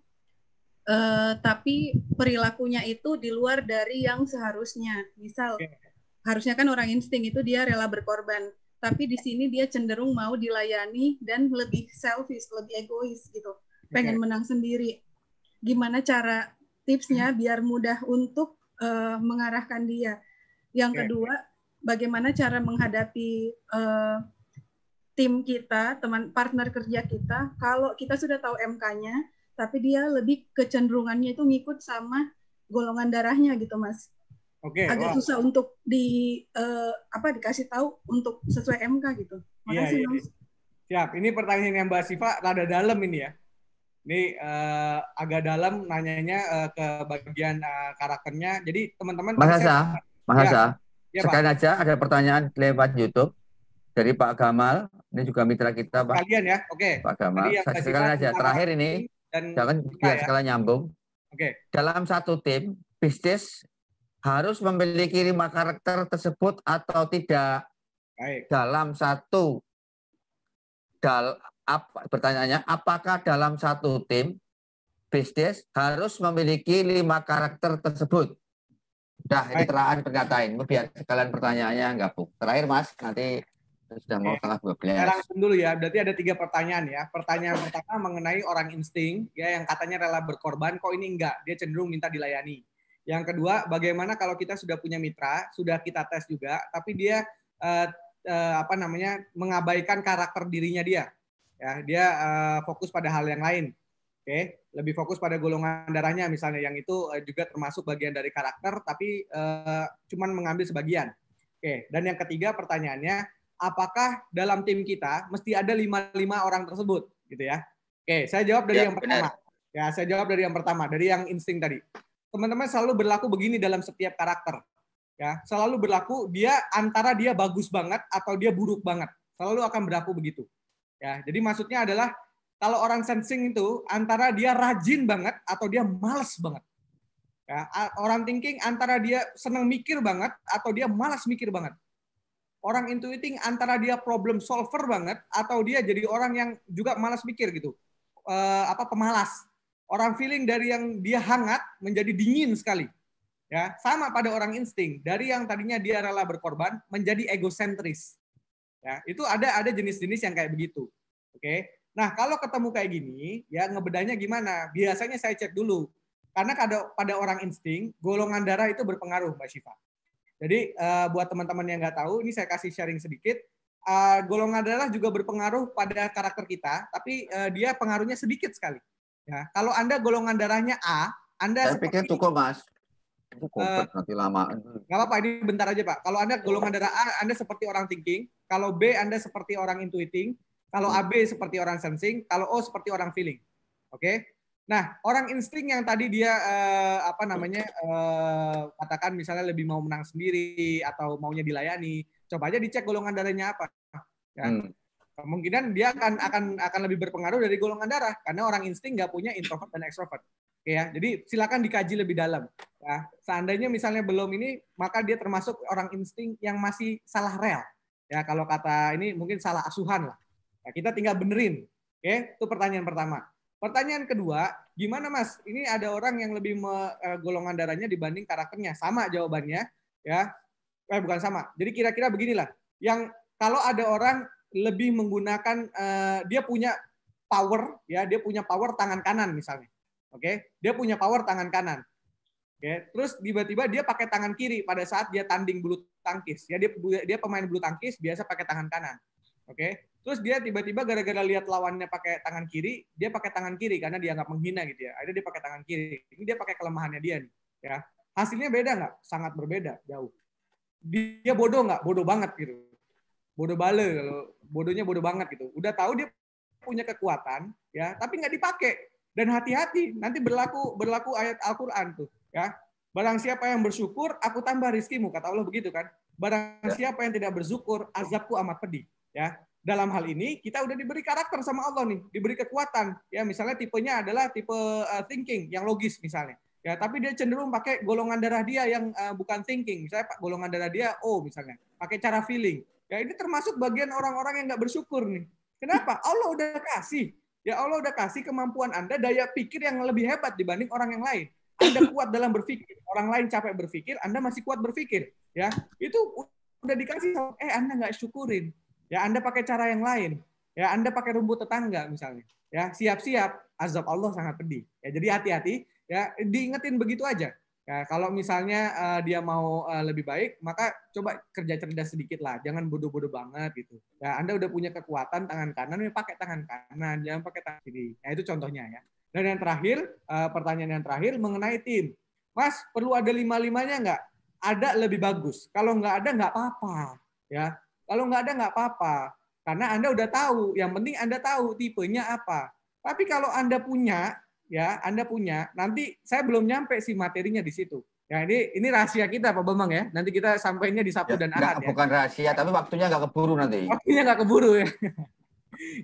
uh, tapi perilakunya itu di luar dari yang seharusnya. Misal okay. harusnya kan orang insting itu dia rela berkorban, tapi di sini dia cenderung mau dilayani dan lebih selfish, lebih egois gitu. Pengen okay. menang sendiri. Gimana cara tipsnya hmm. biar mudah untuk uh, mengarahkan dia? Yang okay. kedua, bagaimana cara menghadapi uh, tim kita, teman partner kerja kita, kalau kita sudah tahu MK-nya, tapi dia lebih kecenderungannya itu ngikut sama golongan darahnya gitu mas. Oke. Okay, agak wow. susah untuk di uh, apa dikasih tahu untuk sesuai MK gitu. Iya, Makasih yeah, mas. Yeah. Siap. Ini pertanyaan yang Mbak Siva rada dalam ini ya. Ini uh, agak dalam nanyanya uh, ke bagian uh, karakternya. Jadi teman-teman. Mas Hasa, Mas iya. Iya, Sekalian aja ada pertanyaan lewat YouTube dari Pak Gamal. Ini juga mitra kita Pak. Kalian ya, oke. Pak Gamal. Sekalian aja. Terakhir ini dan jangan biar ya. sekalian nyambung. Oke. Okay. Dalam satu tim, bisnis harus memiliki lima karakter tersebut atau tidak. Baik. Dalam satu dal apa pertanyaannya apakah dalam satu tim bisnis harus memiliki lima karakter tersebut? Dah, ini terakhir perkataan. Biar sekalian pertanyaannya bu. Terakhir Mas, nanti sudah mau setengah dua belas. Saya dulu ya. Berarti ada tiga pertanyaan ya. Pertanyaan pertama mengenai orang insting, ya yang katanya rela berkorban, kok ini enggak? Dia cenderung minta dilayani. Yang kedua, bagaimana kalau kita sudah punya mitra, sudah kita tes juga, tapi dia eh, eh, apa namanya mengabaikan karakter dirinya dia, ya dia eh, fokus pada hal yang lain. Oke, okay? lebih fokus pada golongan darahnya misalnya yang itu eh, juga termasuk bagian dari karakter, tapi eh, cuman mengambil sebagian. Oke, dan yang ketiga pertanyaannya apakah dalam tim kita mesti ada lima lima orang tersebut gitu ya. Oke, saya jawab dari ya, yang pertama. Benar. Ya, saya jawab dari yang pertama, dari yang insting tadi. Teman-teman selalu berlaku begini dalam setiap karakter. Ya, selalu berlaku dia antara dia bagus banget atau dia buruk banget. Selalu akan berlaku begitu. Ya, jadi maksudnya adalah kalau orang sensing itu antara dia rajin banget atau dia males banget. Ya, orang thinking antara dia senang mikir banget atau dia malas mikir banget orang intuiting antara dia problem solver banget atau dia jadi orang yang juga malas mikir gitu. Uh, apa pemalas. Orang feeling dari yang dia hangat menjadi dingin sekali. Ya, sama pada orang insting. Dari yang tadinya dia rela berkorban menjadi egosentris. Ya, itu ada ada jenis-jenis yang kayak begitu. Oke. Okay? Nah, kalau ketemu kayak gini, ya ngebedanya gimana? Biasanya saya cek dulu. Karena pada, pada orang insting, golongan darah itu berpengaruh, Mbak Syifa. Jadi uh, buat teman-teman yang nggak tahu, ini saya kasih sharing sedikit. Uh, golongan darah juga berpengaruh pada karakter kita, tapi uh, dia pengaruhnya sedikit sekali. Ya, kalau anda golongan darahnya A, anda saya pikir cukup mas. Cukup uh, nanti lama. Gak apa-apa, ini bentar aja pak. Kalau anda golongan darah A, anda seperti orang thinking. Kalau B, anda seperti orang intuiting. Kalau AB seperti orang sensing. Kalau O seperti orang feeling. Oke. Okay? Nah, orang insting yang tadi dia eh, apa namanya eh, katakan misalnya lebih mau menang sendiri atau maunya dilayani, coba aja dicek golongan darahnya apa. Ya. Hmm. Kemungkinan dia akan akan akan lebih berpengaruh dari golongan darah karena orang insting nggak punya introvert dan extrovert. Oke ya, jadi silakan dikaji lebih dalam. Ya, seandainya misalnya belum ini, maka dia termasuk orang insting yang masih salah rel. Ya, kalau kata ini mungkin salah asuhan lah. Ya, kita tinggal benerin. Oke, itu pertanyaan pertama. Pertanyaan kedua, gimana Mas? Ini ada orang yang lebih me, eh, golongan darahnya dibanding karakternya. Sama jawabannya, ya. Eh bukan sama. Jadi kira-kira beginilah. Yang kalau ada orang lebih menggunakan eh, dia punya power ya, dia punya power tangan kanan misalnya. Oke, okay? dia punya power tangan kanan. Oke, okay? terus tiba-tiba dia pakai tangan kiri pada saat dia tanding bulu tangkis. Ya dia dia pemain bulu tangkis biasa pakai tangan kanan. Oke. Okay? Terus dia tiba-tiba gara-gara lihat lawannya pakai tangan kiri, dia pakai tangan kiri karena dianggap menghina gitu ya. Akhirnya dia pakai tangan kiri. Ini dia pakai kelemahannya dia nih, ya. Hasilnya beda nggak? Sangat berbeda, jauh. Dia bodoh nggak? Bodoh banget gitu. Bodoh bale bodohnya bodoh banget gitu. Udah tahu dia punya kekuatan, ya, tapi nggak dipakai. Dan hati-hati, nanti berlaku berlaku ayat Al-Qur'an tuh, ya. Barang siapa yang bersyukur, aku tambah rizkimu. Kata Allah begitu kan. Barang ya. siapa yang tidak bersyukur, azabku amat pedih. Ya, dalam hal ini kita udah diberi karakter sama Allah nih, diberi kekuatan. Ya misalnya tipenya adalah tipe uh, thinking yang logis misalnya. Ya, tapi dia cenderung pakai golongan darah dia yang uh, bukan thinking. Misalnya pak golongan darah dia oh misalnya, pakai cara feeling. Ya ini termasuk bagian orang-orang yang nggak bersyukur nih. Kenapa? Allah udah kasih. Ya Allah udah kasih kemampuan Anda daya pikir yang lebih hebat dibanding orang yang lain. Anda kuat dalam berpikir, orang lain capek berpikir, Anda masih kuat berpikir. Ya, itu udah dikasih eh Anda nggak syukurin. Ya, Anda pakai cara yang lain. Ya, Anda pakai rumput tetangga misalnya. Ya, siap-siap azab Allah sangat pedih. Ya, jadi hati-hati ya, diingetin begitu aja. Ya, kalau misalnya uh, dia mau uh, lebih baik, maka coba kerja cerdas sedikit lah. Jangan bodoh-bodoh banget gitu. Ya, Anda udah punya kekuatan tangan kanan, ya pakai tangan kanan, jangan pakai tangan kiri. Nah, itu contohnya ya. Dan yang terakhir, uh, pertanyaan yang terakhir mengenai tim. Mas, perlu ada lima-limanya nggak? Ada lebih bagus. Kalau nggak ada, nggak apa-apa. Ya, kalau nggak ada nggak apa-apa, karena Anda udah tahu. Yang penting Anda tahu tipenya apa. Tapi kalau Anda punya, ya Anda punya, nanti saya belum nyampe si materinya di situ. Ya ini ini rahasia kita Pak Bambang ya. Nanti kita sampainya di Sabtu ya, dan Ahad. Enggak, ya. Bukan rahasia, tapi waktunya nggak keburu nanti. Waktunya nggak keburu ya.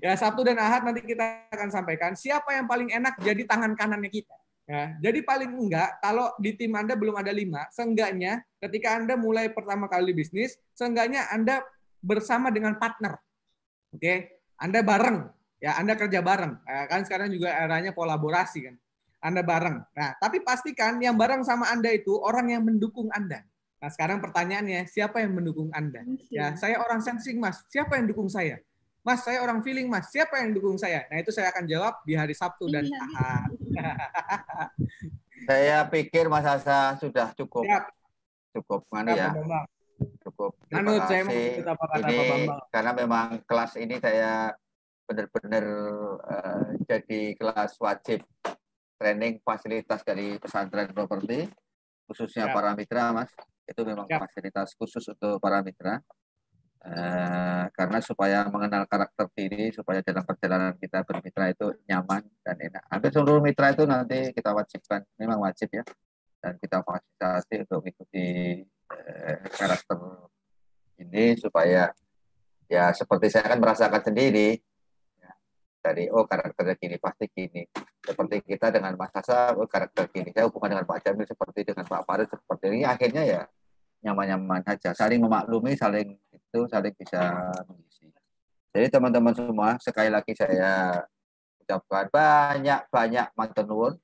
ya Sabtu dan Ahad nanti kita akan sampaikan siapa yang paling enak jadi tangan kanannya kita. Ya, jadi paling enggak kalau di tim Anda belum ada lima, seenggaknya ketika Anda mulai pertama kali bisnis, seenggaknya Anda bersama dengan partner. Oke, okay? Anda bareng, ya Anda kerja bareng. Ya, kan sekarang juga eranya kolaborasi kan. Anda bareng. Nah, tapi pastikan yang bareng sama Anda itu orang yang mendukung Anda. Nah, sekarang pertanyaannya, siapa yang mendukung Anda? Iya. Ya, saya orang sensing, Mas. Siapa yang dukung saya? Mas, saya orang feeling, Mas. Siapa yang dukung saya? Nah, itu saya akan jawab di hari Sabtu dan iya. Ahad. saya pikir Mas Asa sudah cukup. Siap. Cukup, mana ya. -benar cukup terima kasih. Saya mau apa ini apa karena memang kelas ini saya benar-benar uh, jadi kelas wajib training fasilitas dari pesantren properti khususnya ya. para mitra mas itu memang ya. fasilitas khusus untuk para mitra uh, karena supaya mengenal karakter diri supaya dalam perjalanan kita bermitra itu nyaman dan enak hampir seluruh mitra itu nanti kita wajibkan memang wajib ya dan kita fasilitasi untuk mengikuti Eh, karakter ini supaya ya seperti saya kan merasakan sendiri ya, dari oh karakternya gini pasti gini seperti kita dengan Mas Sasa oh, karakter gini saya hubungan dengan Pak Jamil seperti dengan Pak Farid seperti ini akhirnya ya nyaman-nyaman aja saling memaklumi saling itu saling bisa mengisi jadi teman-teman semua sekali lagi saya ucapkan banyak-banyak mantenun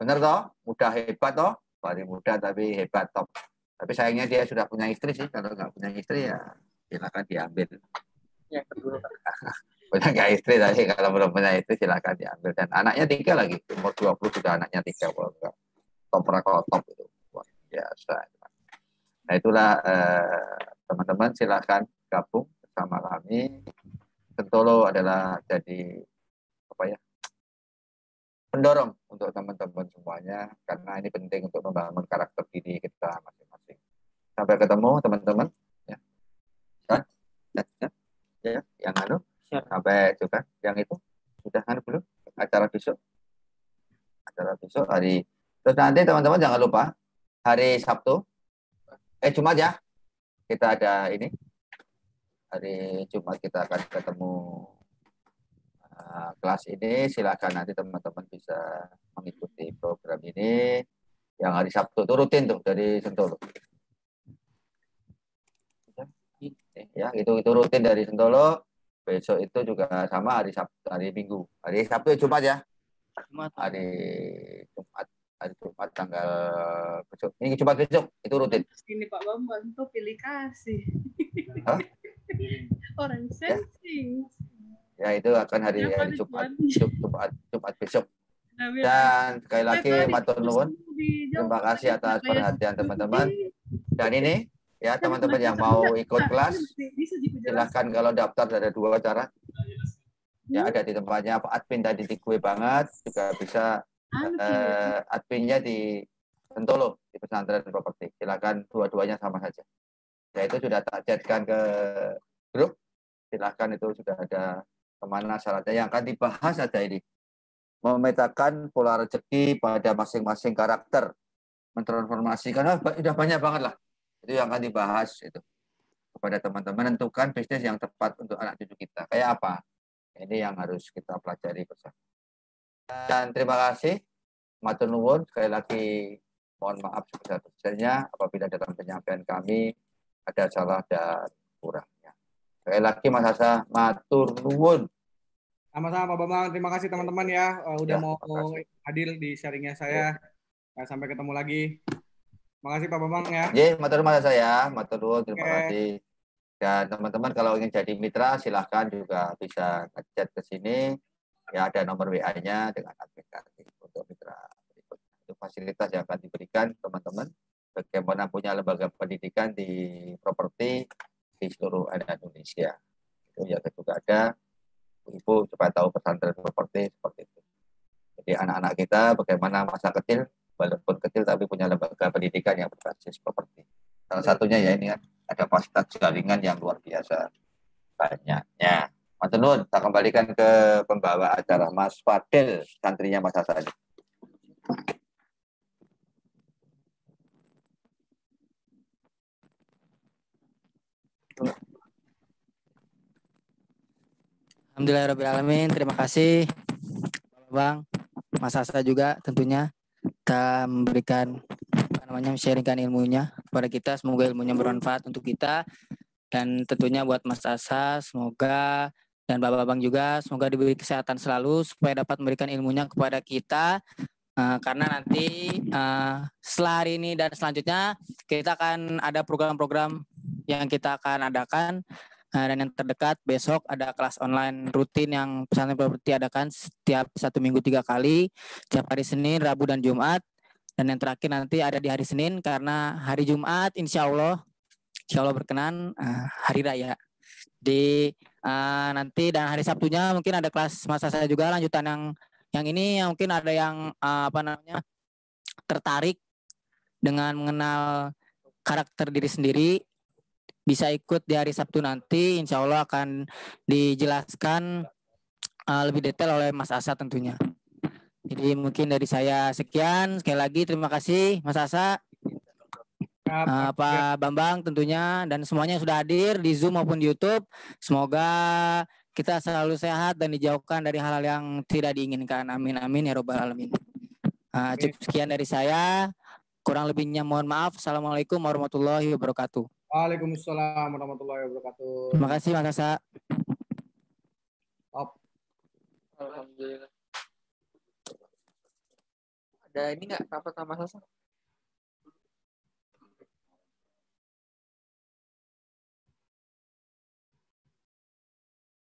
benar toh mudah hebat toh paling mudah tapi hebat top tapi sayangnya dia sudah punya istri sih. Kalau nggak punya istri ya silakan diambil. Ya, punya nggak istri tadi kalau belum punya istri silakan diambil dan anaknya tiga lagi umur 20 sudah anaknya tiga kalau nggak topra kotop itu ya sudah. Nah itulah eh, teman-teman eh, silakan gabung sama kami. Sentolo adalah jadi apa ya mendorong untuk teman-teman semuanya karena ini penting untuk membangun karakter diri kita masing-masing. Sampai ketemu teman-teman. Ya. Ya. Ya. ya. Yang anu ya. sampai juga yang itu sudah kan belum acara besok acara besok hari terus nanti teman-teman jangan lupa hari Sabtu eh cuma ya kita ada ini hari Jumat kita akan ketemu Eh, kelas ini silakan nanti teman-teman bisa mengikuti program ini yang hari Sabtu itu rutin tuh dari Sentolo. Ya, itu itu rutin dari Sentolo. Besok itu juga sama hari Sabtu, hari Minggu. Hari Sabtu ya, Jumat ya. Hari Jumat hari Jumat tanggal besok. Ini Jumat besok itu rutin. Ini Pak Bambang tuh pilih kasih. Orang ya. sensing. Ya Ya itu akan hari ya, hari Jumat, Jumat, Jumat besok. Nah, Dan sekali lagi matur nuwun. Terima kasih atas perhatian teman-teman. Dan ini ya teman-teman yang mau ikut kelas silahkan kalau daftar ada dua cara. Ya ada di tempatnya Pak Admin tadi di kue banget juga bisa anu eh, adminnya di Sentolo di pesantren properti. silahkan dua-duanya sama saja. Ya itu sudah tak ke grup. silahkan itu sudah ada kemana syaratnya yang akan dibahas ada ini. Memetakan pola rezeki pada masing-masing karakter. Mentransformasikan, oh, ah, sudah banyak banget lah. Itu yang akan dibahas. Itu. Kepada teman-teman, tentukan bisnis yang tepat untuk anak cucu kita. Kayak apa? Ini yang harus kita pelajari bersama. Dan terima kasih. Matur nuwun sekali lagi mohon maaf sebesar-besarnya apabila dalam penyampaian kami ada salah dan kurangnya. Sekali lagi Mas Asa, matur nuwun. Sama-sama Bambang, terima kasih teman-teman ya uh, udah ya, mau hadir di sharingnya saya. Ya. Nah, sampai ketemu lagi. terima kasih Pak Bambang ya. ya, matur masa saya, matur terima okay. kasih. Dan teman-teman kalau ingin jadi mitra silahkan juga bisa ngechat ke sini. Ya ada nomor WA-nya dengan admin untuk mitra Itu fasilitas yang akan diberikan teman-teman. Bagaimana punya lembaga pendidikan di properti di seluruh Indonesia. Itu juga ada ibu supaya tahu pesantren properti seperti itu. Jadi anak-anak kita bagaimana masa kecil walaupun kecil tapi punya lembaga pendidikan yang berbasis properti. Salah hmm. satunya ya ini kan ada fasilitas jaringan yang luar biasa banyaknya. Mas Nun, saya kembalikan ke pembawa acara Mas Fadil, santrinya Mas Hasan. Alhamdulillahirrahmanirrahim. Terima kasih Bang Mas Asa juga tentunya kita memberikan apa namanya sharingkan ilmunya kepada kita. Semoga ilmunya bermanfaat untuk kita dan tentunya buat Mas Asa semoga dan Bapak Bang juga semoga diberi kesehatan selalu supaya dapat memberikan ilmunya kepada kita Uh, karena nanti uh, setelah hari ini dan selanjutnya kita akan ada program-program yang kita akan adakan Nah, dan yang terdekat besok ada kelas online rutin yang pesantren properti adakan setiap satu minggu tiga kali, setiap hari Senin, Rabu, dan Jumat. Dan yang terakhir nanti ada di hari Senin karena hari Jumat insya Allah, insya Allah berkenan eh, hari raya. Di uh, eh, nanti dan hari Sabtunya mungkin ada kelas masa saya juga lanjutan yang yang ini yang mungkin ada yang uh, apa namanya tertarik dengan mengenal karakter diri sendiri bisa ikut di hari Sabtu nanti, insya Allah akan dijelaskan uh, lebih detail oleh Mas Asa tentunya. Jadi mungkin dari saya sekian. Sekali lagi terima kasih Mas Asa, uh, Pak Bambang tentunya dan semuanya sudah hadir di Zoom maupun di YouTube. Semoga kita selalu sehat dan dijauhkan dari hal-hal yang tidak diinginkan. Amin amin ya robbal alamin. Uh, cukup sekian dari saya. Kurang lebihnya mohon maaf. Assalamualaikum warahmatullahi wabarakatuh. Waalaikumsalam warahmatullahi wabarakatuh. Terima kasih Mas Asa. Top. Alhamdulillah. Ada ini nggak apa-apa Mas Asa?